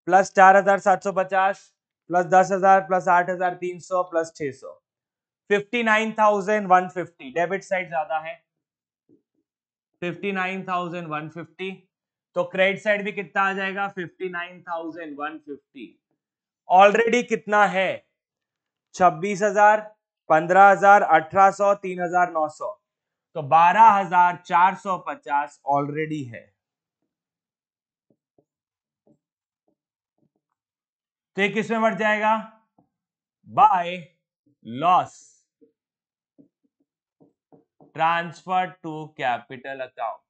प्लस चार हजार सात सौ पचास प्लस दस हजार प्लस आठ हजार तीन सौ प्लस छह सौ fifty nine thousand one fifty debit side ज्यादा है fifty nine thousand one fifty तो क्रेडिट साइड भी कितना आ जाएगा fifty nine thousand one fifty already कितना है छब्बीस हजार पंद्रह हजार अठारह सौ तीन हजार नौ सौ तो बारह हजार चार सौ पचास ऑलरेडी है तो ये किसमें बढ़ जाएगा by loss transfer to capital account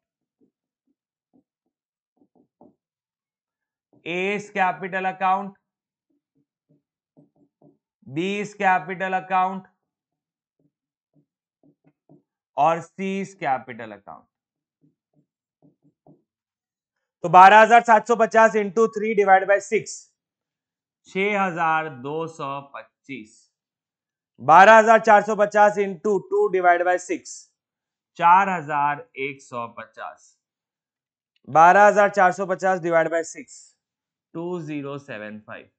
A's capital account B's capital account और सीस कैपिटल अकाउंट तो 12,750 into three divide by six छह हजार दो सौ पच्चीस बारह हजार चार सौ पचास into two divide by six चार हजार एक सौ पचास बारह हजार चार सौ पचास divide by six two zero seven five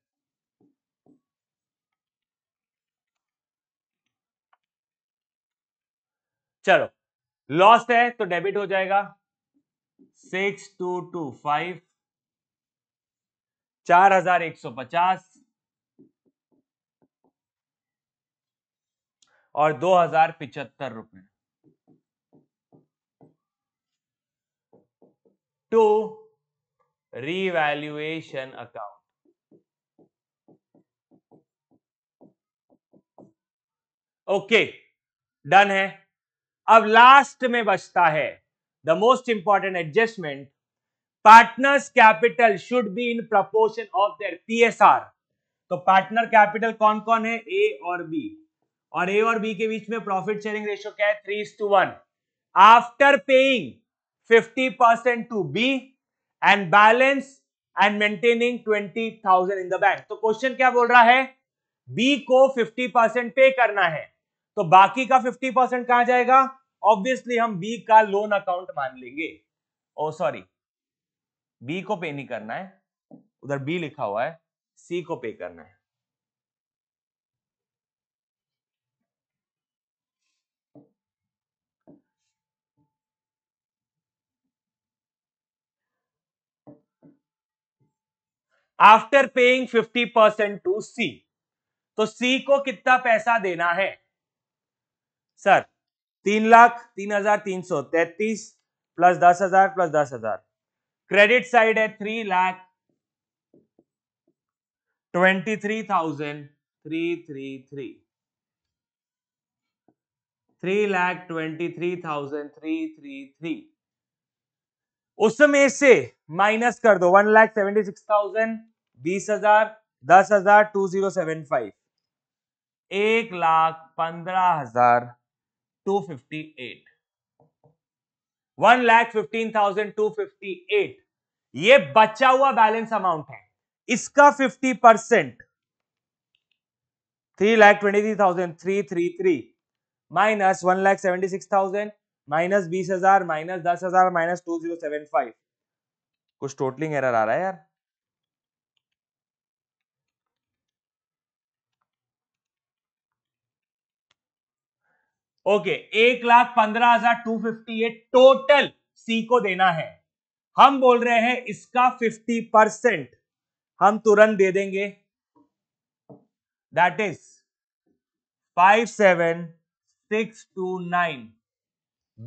चलो लॉस है तो डेबिट हो जाएगा सिक्स टू टू फाइव चार हजार एक सौ पचास और दो हजार पिचहत्तर रुपए to revaluation account. Okay okay, done है अब लास्ट में बचता है the most important adjustment partners capital should be in proportion of their PSR तो पार्टनर कैपिटल कौन कौन है ए और बी और ए और बी के बीच में प्रॉफिट शेयरिंग रेशियो क्या है three two one after paying 50% to B and balance and maintaining 20,000 in the bank. तो क्वेश्चन क्या बोल रहा है B को 50% पे करना है तो बाकी का 50% कहां जाएगा ऑब्वियसली हम बी का लोन अकाउंट मान लेंगे ओ सॉरी बी को पे नहीं करना है उधर बी लिखा हुआ है सी को पे करना है after paying 50 percent to C तो सी को कितना पैसा देना है सर तीन लाख तीन हजार तीन सौ तैतीस प्लस दस हजार प्लस दस हजार क्रेडिट साइड है three lakh twenty three thousand three three three three lakh twenty three thousand three three three उसमें से माइनस कर दो one lakh seventy six thousand बीस हजार दस हजार टू जीरो सेवन फाइव एक लाख पंद्रह हजार two fifty eight one lakh fifteen thousand two fifty eight ये बचा हुआ बैलेंस अमाउंट है इसका fifty percent three lakh twenty three thousand three three three minus one lakh seventy six thousand minus बीस हजार माइनस दस हजार minus two zero seven five कुछ टोटलिंग एरर आ रहा है यार ओके एक लाख पंद्रह हजार two fifty eight total C को देना है हम बोल रहे हैं इसका फिफ्टी परसेंट हम तुरंत दे देंगे that is five seven six two nine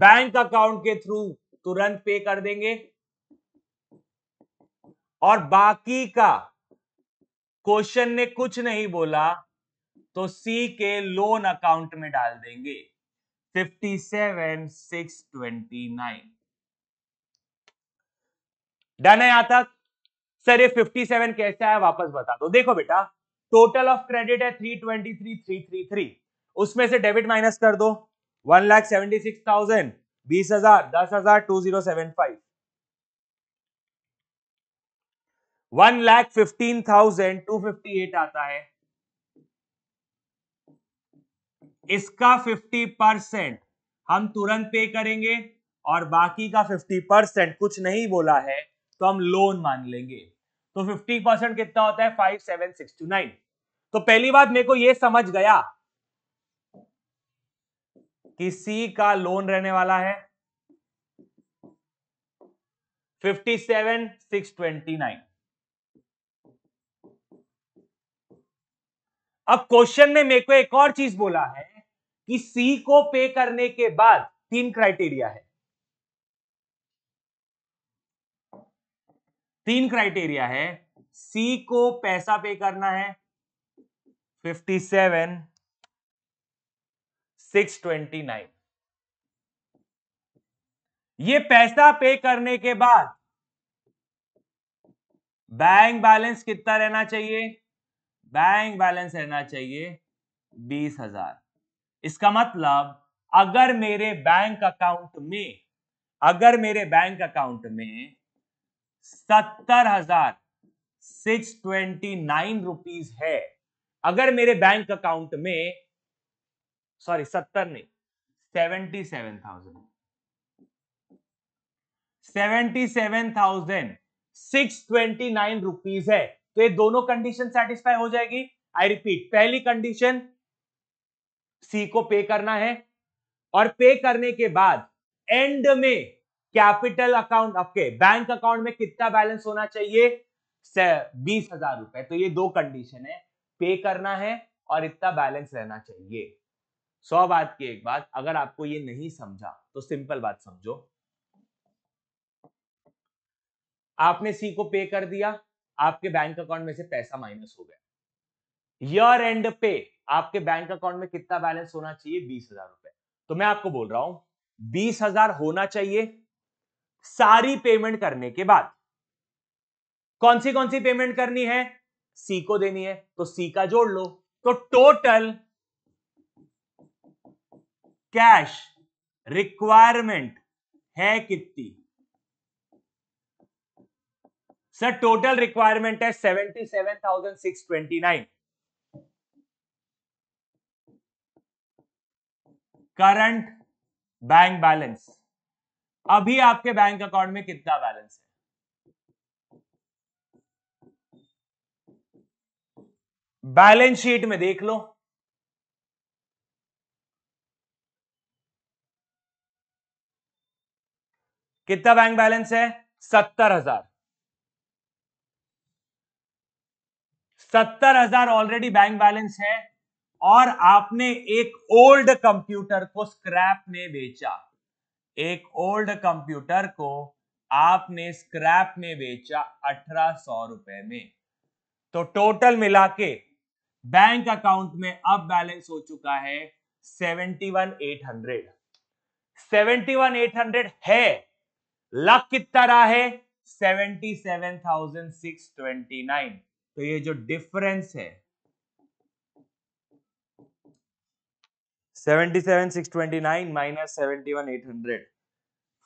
bank account के थ्रू तुरंत पे कर देंगे और बाकी का क्वेश्चन ने कुछ नहीं बोला तो सी के लोन अकाउंट में डाल देंगे 57 डन है यहां तक सर ये 57 कैसे आया वापस बता दो देखो बेटा टोटल ऑफ क्रेडिट है थ्री थ्री उसमें से डेबिट माइनस कर दो one lakh seventy six thousand बीस हजार दस हजार two zero seven five one lakh fifteen thousand two fifty eight आता है इसका 50 परसेंट हम तुरंत पे करेंगे और बाकी का 50 परसेंट कुछ नहीं बोला है तो हम लोन मांग लेंगे तो 50 परसेंट कितना होता है five seven six two nine तो पहली बात मेरे को यह समझ गया कि सी का लोन रहने वाला है fifty seven six twenty nine अब क्वेश्चन ने मेरे को एक और चीज बोला है कि सी को पे करने के बाद तीन क्राइटेरिया है तीन क्राइटेरिया है सी को पैसा पे करना है 57 629 ये पैसा पे करने के बाद बैंक बैलेंस कितना रहना चाहिए बैंक बैलेंस रहना चाहिए बीस हजार इसका मतलब अगर मेरे बैंक अकाउंट में अगर मेरे बैंक अकाउंट में सत्तर हजार सिक्स ट्वेंटी नाइन रुपीज है अगर मेरे बैंक अकाउंट में सॉरी सत्तर नहीं seventy seven thousand seventy seven thousand six twenty nine rupees है तो ये दोनों कंडीशन सेटिस्फाई हो जाएगी आई रिपीट पहली कंडीशन सी को पे करना है और पे करने के बाद एंड में कैपिटल अकाउंट आपके बैंक अकाउंट में कितना बैलेंस होना चाहिए बीस हजार रुपए तो ये दो कंडीशन है पे करना है और इतना बैलेंस रहना चाहिए सौ बात की एक बात अगर आपको ये नहीं समझा तो सिंपल बात समझो आपने सी को पे कर दिया आपके बैंक अकाउंट में से पैसा माइनस हो गया ईयर एंड पे आपके बैंक अकाउंट में कितना बैलेंस होना चाहिए बीस हजार रुपए तो मैं आपको बोल रहा हूं बीस हजार होना चाहिए सारी पेमेंट करने के बाद कौन सी कौन सी पेमेंट करनी है सी को देनी है तो सी का जोड़ लो तो टोटल कैश रिक्वायरमेंट है कितनी सर टोटल रिक्वायरमेंट है seventy seven thousand six twenty nine current bank balance अभी आपके बैंक अकाउंट में कितना बैलेंस है बैलेंस शीट में देख लो कितना बैंक बैलेंस है सत्तर हजार सत्तर हजार ऑलरेडी बैंक बैलेंस है और आपने एक ओल्ड कंप्यूटर को स्क्रैप में बेचा एक ओल्ड कंप्यूटर को आपने स्क्रैप में बेचा अठारह सौ रुपए में तो टोटल मिला के बैंक अकाउंट में अब बैलेंस हो चुका है seventy one eight hundred seventy one eight hundred है लक कितना रहा है seventy seven thousand six twenty nine तो ये जो डिफरेंस है seventy seven six twenty nine minus seventy one eight hundred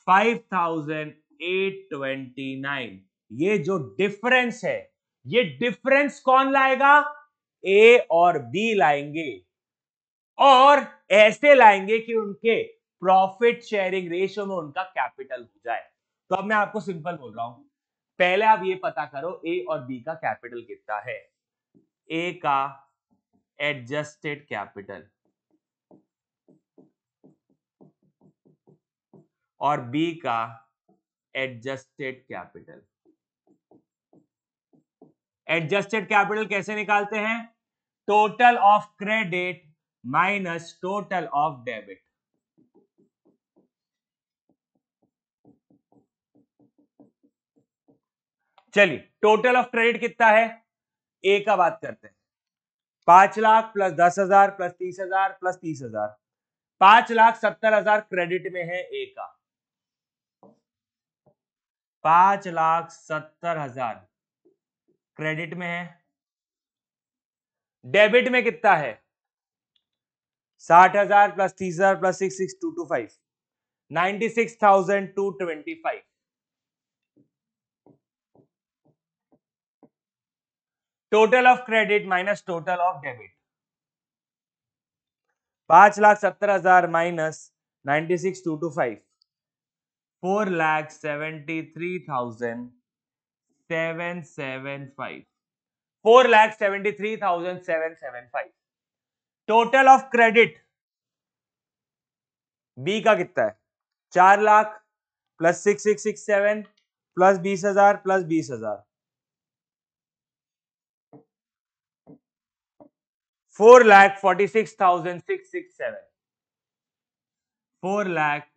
five thousand eight twenty nine ये जो डिफरेंस है ये डिफरेंस कौन लाएगा ए और बी लाएंगे और ऐसे लाएंगे कि उनके प्रॉफिट शेयरिंग रेशियो में उनका कैपिटल हो जाए तो अब मैं आपको सिंपल बोल रहा हूं पहले आप ये पता करो ए और बी का कैपिटल कितना है ए का एडजस्टेड कैपिटल और बी का एडजस्टेड कैपिटल एडजस्टेड कैपिटल कैसे निकालते हैं total of credit minus total of debit चलिए टोटल ऑफ क्रेडिट कितना है ए का बात करते हैं पांच लाख प्लस दस हजार प्लस तीस हजार प्लस तीस हजार पांच लाख सत्तर हजार क्रेडिट में है ए का पांच लाख सत्तर हजार क्रेडिट में है डेबिट में कितना है साठ हजार प्लस तीस हजार plus six six two two five ninety six thousand two twenty five total of credit minus total of debit पांच लाख सत्तर हजार minus ninety six two two five four lakh seventy three thousand seven seven five four lakh seventy three thousand seven seven five total of credit B का कितना है चार lakh plus six six six seven plus बीस हजार plus बीस हजार four lakh forty six thousand six six seven four lakh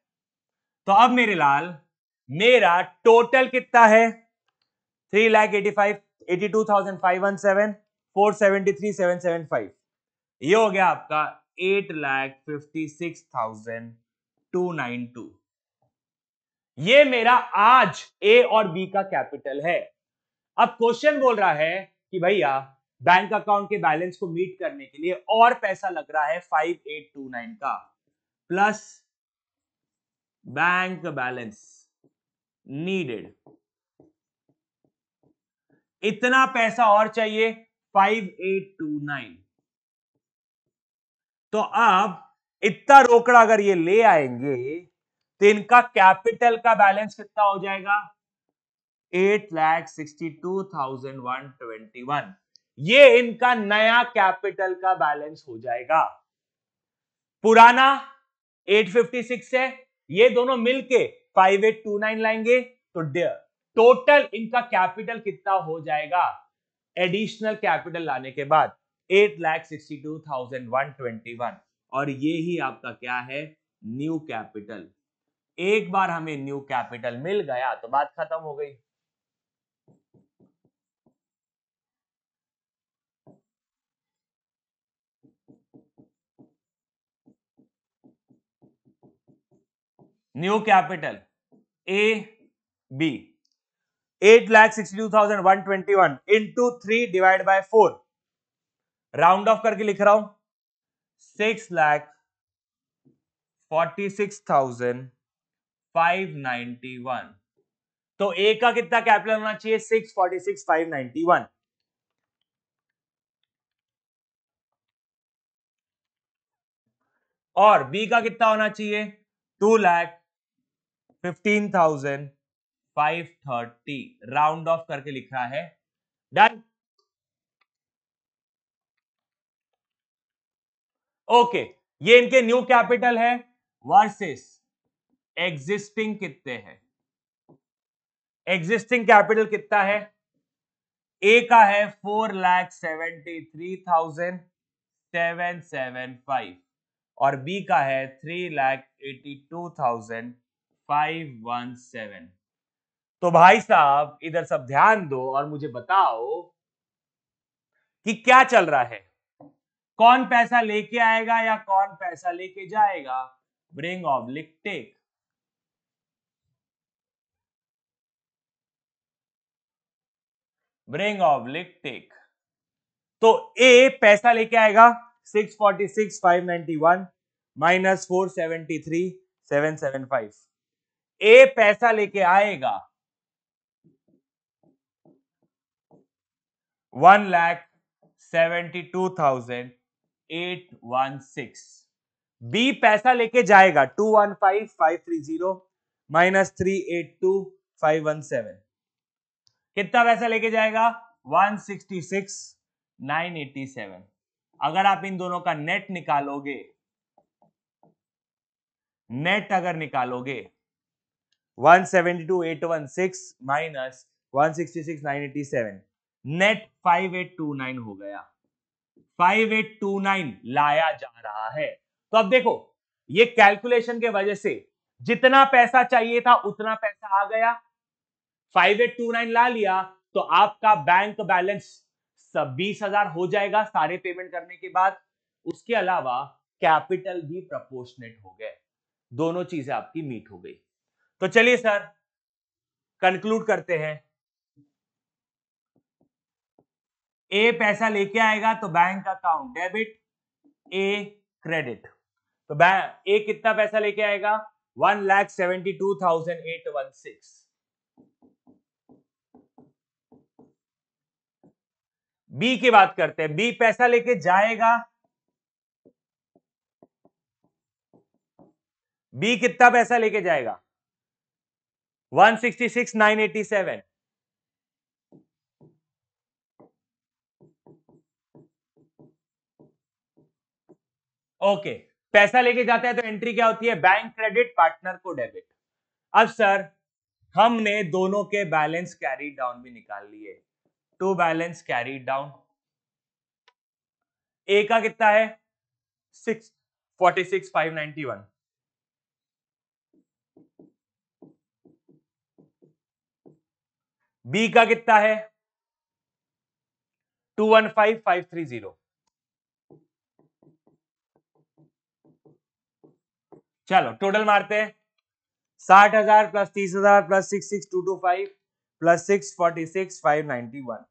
तो अब मेरे लाल मेरा टोटल कितना है three lakh eighty five eighty two thousand five one seven four seventy three seven seven five ये हो गया आपका eight lakh fifty six thousand two nine two ये मेरा आज ए और बी का कैपिटल है अब क्वेश्चन बोल रहा है कि भैया बैंक अकाउंट के बैलेंस को मीट करने के लिए और पैसा लग रहा है फाइव एट टू नाइन का प्लस bank balance needed इतना पैसा और चाहिए फाइव एट टू नाइन तो अब इतना रोकड़ा अगर ये ले आएंगे तो इनका कैपिटल का बैलेंस कितना हो जाएगा eight lakh sixty two thousand one twenty one ये इनका नया कैपिटल का बैलेंस हो जाएगा पुराना एट फिफ्टी सिक्स है ये दोनों मिलके फाइव एट टू नाइन लाएंगे तो टोटल इनका कैपिटल कितना हो जाएगा एडिशनल कैपिटल लाने के बाद eight lakh sixty two thousand one twenty one और ये ही आपका क्या है न्यू कैपिटल एक बार हमें न्यू कैपिटल मिल गया तो बात खत्म हो गई new capital A B eight lakh sixty two thousand one twenty one into three divide by four round off करके लिख रहा हूं six lakh forty six thousand five ninety one तो ए का कितना कैपिटल होना चाहिए six forty six five ninety one और बी का कितना होना चाहिए two lakh fifteen thousand five thirty round off करके लिखा है डन ओके ये इनके न्यू कैपिटल है वर्सेस एग्जिस्टिंग कितने हैं एग्जिस्टिंग कैपिटल कितना है ए का है four lakh seventy three thousand seven seven five और बी का है three lakh eighty two thousand 517 तो भाई साहब इधर सब ध्यान दो और मुझे बताओ कि क्या चल रहा है कौन पैसा लेके आएगा या कौन पैसा लेके जाएगा bring oblique take bring off take तो ए पैसा लेके आएगा 646 591 minus four three seven seven five A पैसा लेके आएगा one lakh seventy two thousand eight one six B पैसा लेके जाएगा two one five five three zero minus three eight two five one seven कितना पैसा लेके जाएगा one sixty six nine eighty seven अगर आप इन दोनों का नेट निकालोगे नेट अगर निकालोगे 172816 माइनस 166987 नेट 5829 हो गया 5829 लाया जा रहा है तो अब देखो ये कैलकुलेशन के वजह से जितना पैसा चाहिए था उतना पैसा आ गया 5829 ला लिया तो आपका बैंक बैलेंस बीस हजार हो जाएगा सारे पेमेंट करने के बाद उसके अलावा कैपिटल भी प्रपोर्शनेट हो गए दोनों चीजें आपकी मीट हो गई तो चलिए सर कंक्लूड करते हैं ए पैसा लेके आएगा तो bank account debit A credit तो ए कितना पैसा लेके आएगा one lakh seventy two thousand eight one six B की बात करते हैं बी पैसा लेके जाएगा बी कितना पैसा लेके जाएगा one sixty six nine eighty seven okay पैसा लेके जाता है तो एंट्री क्या होती है बैंक क्रेडिट पार्टनर को डेबिट अब सर हमने दोनों के बैलेंस कैरी डाउन भी निकाल लिए to balance carry down A का कितना है six forty six five ninety one B का कितना है two one five five three zero चलो टोटल मारते हैं साठ हजार प्लस तीस हजार plus six six two two five plus six forty six five ninety one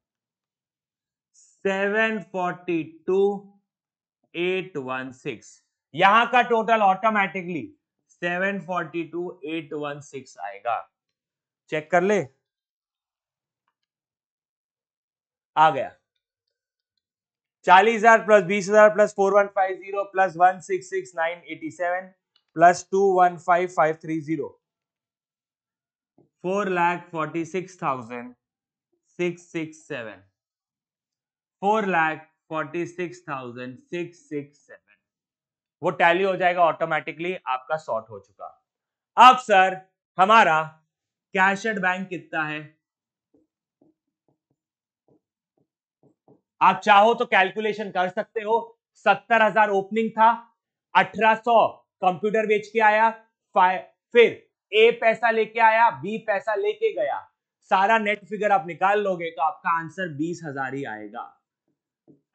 seven forty two eight one six यहां का total automatically seven forty two eight one six आएगा चेक कर ले आ गया चालीस हजार प्लस बीस हजार plus four one five zero plus one six six nine eighty seven plus two one five five three zero four lakh forty six thousand six six seven four lakh forty six thousand six six seven वो tally हो जाएगा automatically आपका short हो चुका अब sir हमारा cash at bank कितना है आप चाहो तो कैलकुलेशन कर सकते हो सत्तर हजार ओपनिंग था अठारह सौ कंप्यूटर बेच के आया फिर ए पैसा लेके आया बी पैसा लेके गया सारा नेट फिगर आप निकाल लोगे तो आपका आंसर बीस हजार ही आएगा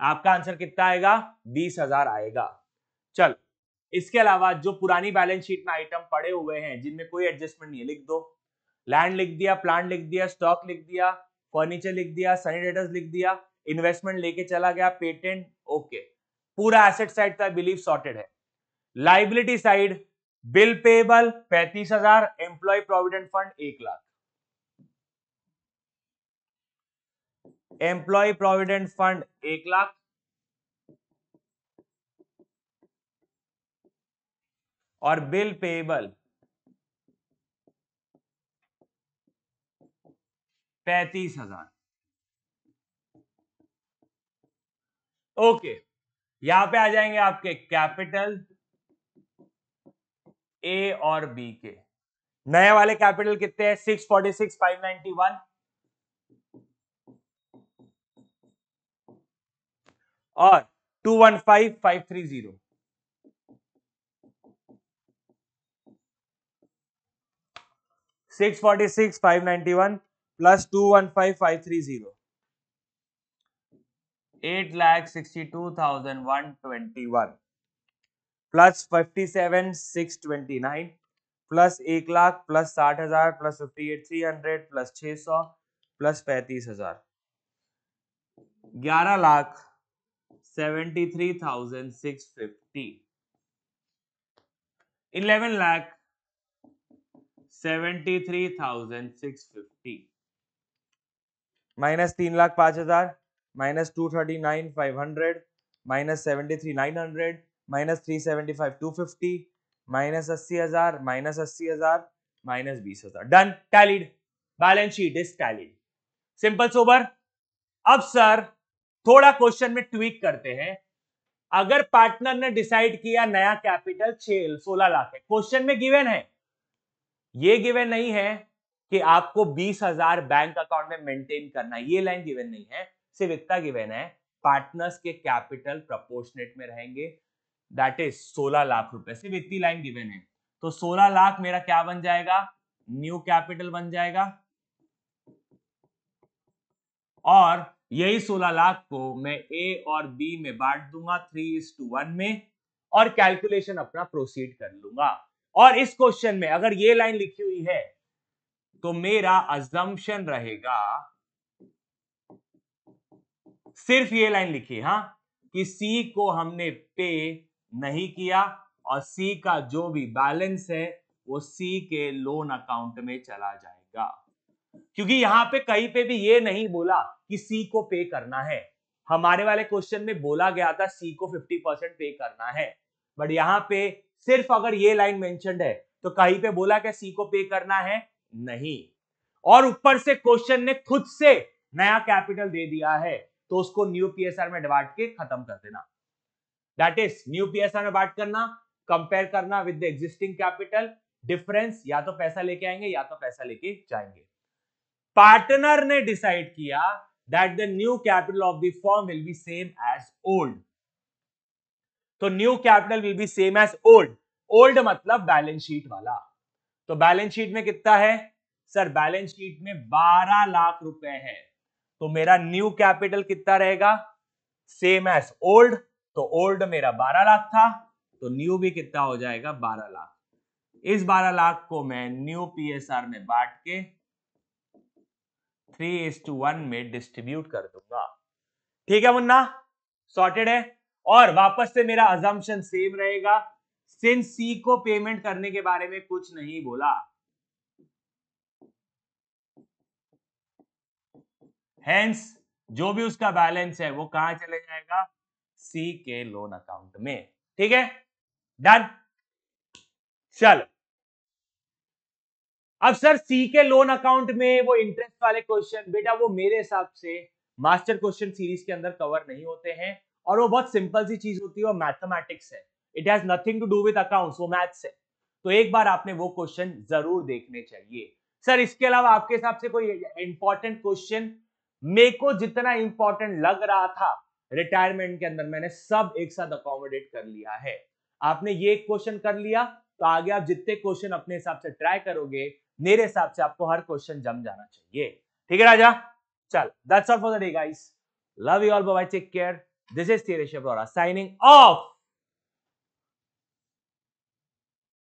आपका आंसर कितना आएगा बीस हजार आएगा चल इसके अलावा जो पुरानी बैलेंस शीट में आइटम पड़े हुए हैं जिनमें कोई एडजस्टमेंट नहीं है लिख दो लैंड लिख दिया प्लांट लिख दिया स्टॉक लिख दिया फर्नीचर लिख दिया सैनिटेटर लिख दिया इन्वेस्टमेंट लेके चला गया पेटेंट ओके पूरा एसेट साइड का बिलीव सॉर्टेड है लाइबिलिटी साइड बिल पेबल पैंतीस हजार एम्प्लॉय प्रोविडेंट फंड एक लाख एम्प्लॉय प्रोविडेंट फंड एक लाख और बिल पेबल पैंतीस हजार ओके यहां पे आ जाएंगे आपके कैपिटल ए और बी के नए वाले कैपिटल कितने हैं six forty six five ninety one और two one five five three zero six forty six five ninety one plus two one five five three zero eight lakh sixty two thousand one twenty one plus fifty seven six twenty nine plus एक lakh plus साठ हजार plus fifty eight three hundred plus छह सौ plus पैंतीस हजार ग्यारह lakh seventy three thousand six fifty eleven lakh seventy three thousand six fifty minus तीन लाख पांच हजार minus two thirty nine five hundred minus seventy three nine hundred minus three seventy five two fifty minus अस्सी हजार minus अस्सी हजार minus बीस हजार done tallied balance sheet is tallied simple sober अब सर थोड़ा क्वेश्चन में ट्वीक करते हैं अगर पार्टनर ने डिसाइड किया नया कैपिटल छह सोलह लाख है क्वेश्चन में गिवन है ये गिवन नहीं है कि आपको बीस हजार बैंक अकाउंट में मेंटेन करना ये लाइन गिवन नहीं है सिर्फ इतना गिवेन है पार्टनर्स के कैपिटल प्रपोर्शनेट में रहेंगे दैट इज सोलह लाख रुपए सिर्फ इतनी लाइन गिवेन है तो सोलह लाख मेरा क्या बन जाएगा न्यू कैपिटल बन जाएगा और यही सोलह लाख को मैं ए और बी में बांट दूंगा थ्री इज टू वन में और कैलकुलेशन अपना प्रोसीड कर लूंगा और इस क्वेश्चन में अगर ये लाइन लिखी हुई है तो मेरा अजम्पन रहेगा सिर्फ ये लाइन लिखी हाँ कि सी को हमने पे नहीं किया और सी का जो भी बैलेंस है वो सी के लोन अकाउंट में चला जाएगा क्योंकि यहां पे कहीं पे भी ये नहीं बोला कि सी को पे करना है हमारे वाले क्वेश्चन में बोला गया था सी को 50 परसेंट पे करना है बट यहां पे सिर्फ अगर ये लाइन मेंशन है तो कहीं पे बोला क्या सी को पे करना है नहीं और ऊपर से क्वेश्चन ने खुद से नया कैपिटल दे दिया है तो उसको न्यू आर में डिवाइड के खत्म कर देना दैट इज न्यू आर में बांट करना कंपेयर करना with the existing capital difference या तो पैसा लेके आएंगे या तो पैसा लेके जाएंगे पार्टनर ने डिसाइड किया that the new capital of the firm will be same as old तो new capital will be same as old old मतलब बैलेंस शीट वाला तो बैलेंस शीट में कितना है सर बैलेंस शीट में 12 लाख रुपए है तो मेरा न्यू कैपिटल कितना रहेगा सेम एस ओल्ड तो ओल्ड मेरा 12 लाख था तो न्यू भी कितना हो जाएगा 12 लाख इस 12 लाख को मैं न्यू पीएसआर में बांट के थ्री इज टू वन में डिस्ट्रीब्यूट कर दूंगा ठीक है मुन्ना सॉर्टेड है और वापस से मेरा अजम्पन सेम रहेगा सिंस सी को पेमेंट करने के बारे में कुछ नहीं बोला हैंस जो भी उसका बैलेंस है वो कहा चले जाएगा सी के लोन अकाउंट में ठीक है डन चलो अब सर सी के लोन अकाउंट में वो इंटरेस्ट वाले क्वेश्चन बेटा वो मेरे हिसाब से मास्टर क्वेश्चन सीरीज के अंदर कवर नहीं होते हैं और वो बहुत सिंपल सी चीज होती है वो मैथमेटिक्स है it has nothing to do with accounts वो मैथ्स है तो एक बार आपने वो क्वेश्चन जरूर देखने चाहिए सर इसके अलावा आपके हिसाब से कोई इंपॉर्टेंट क्वेश्चन મેકો જીતના ઇમ્પોર્ટન્ટ લગ રહા થા रिटायरમેન્ટ કે અંદર મેને સબ એકસાથ અકોમોડેટ કર લિયા હે આપને યે ક્વેશ્ચન કર લિયા તો આગે આપ જીતતે ક્વેશ્ચન અપને હિસાબ સે ટ્રાય કરોગે મેરે હિસાબ સે આપકો હર ક્વેશ્ચન જમ જાના ચાહીએ ઠીક હે રાજા ચલ that's all for the day guys love you all bye take care this is થિરેશવ ઓરા સાઇનિંગ ઓફ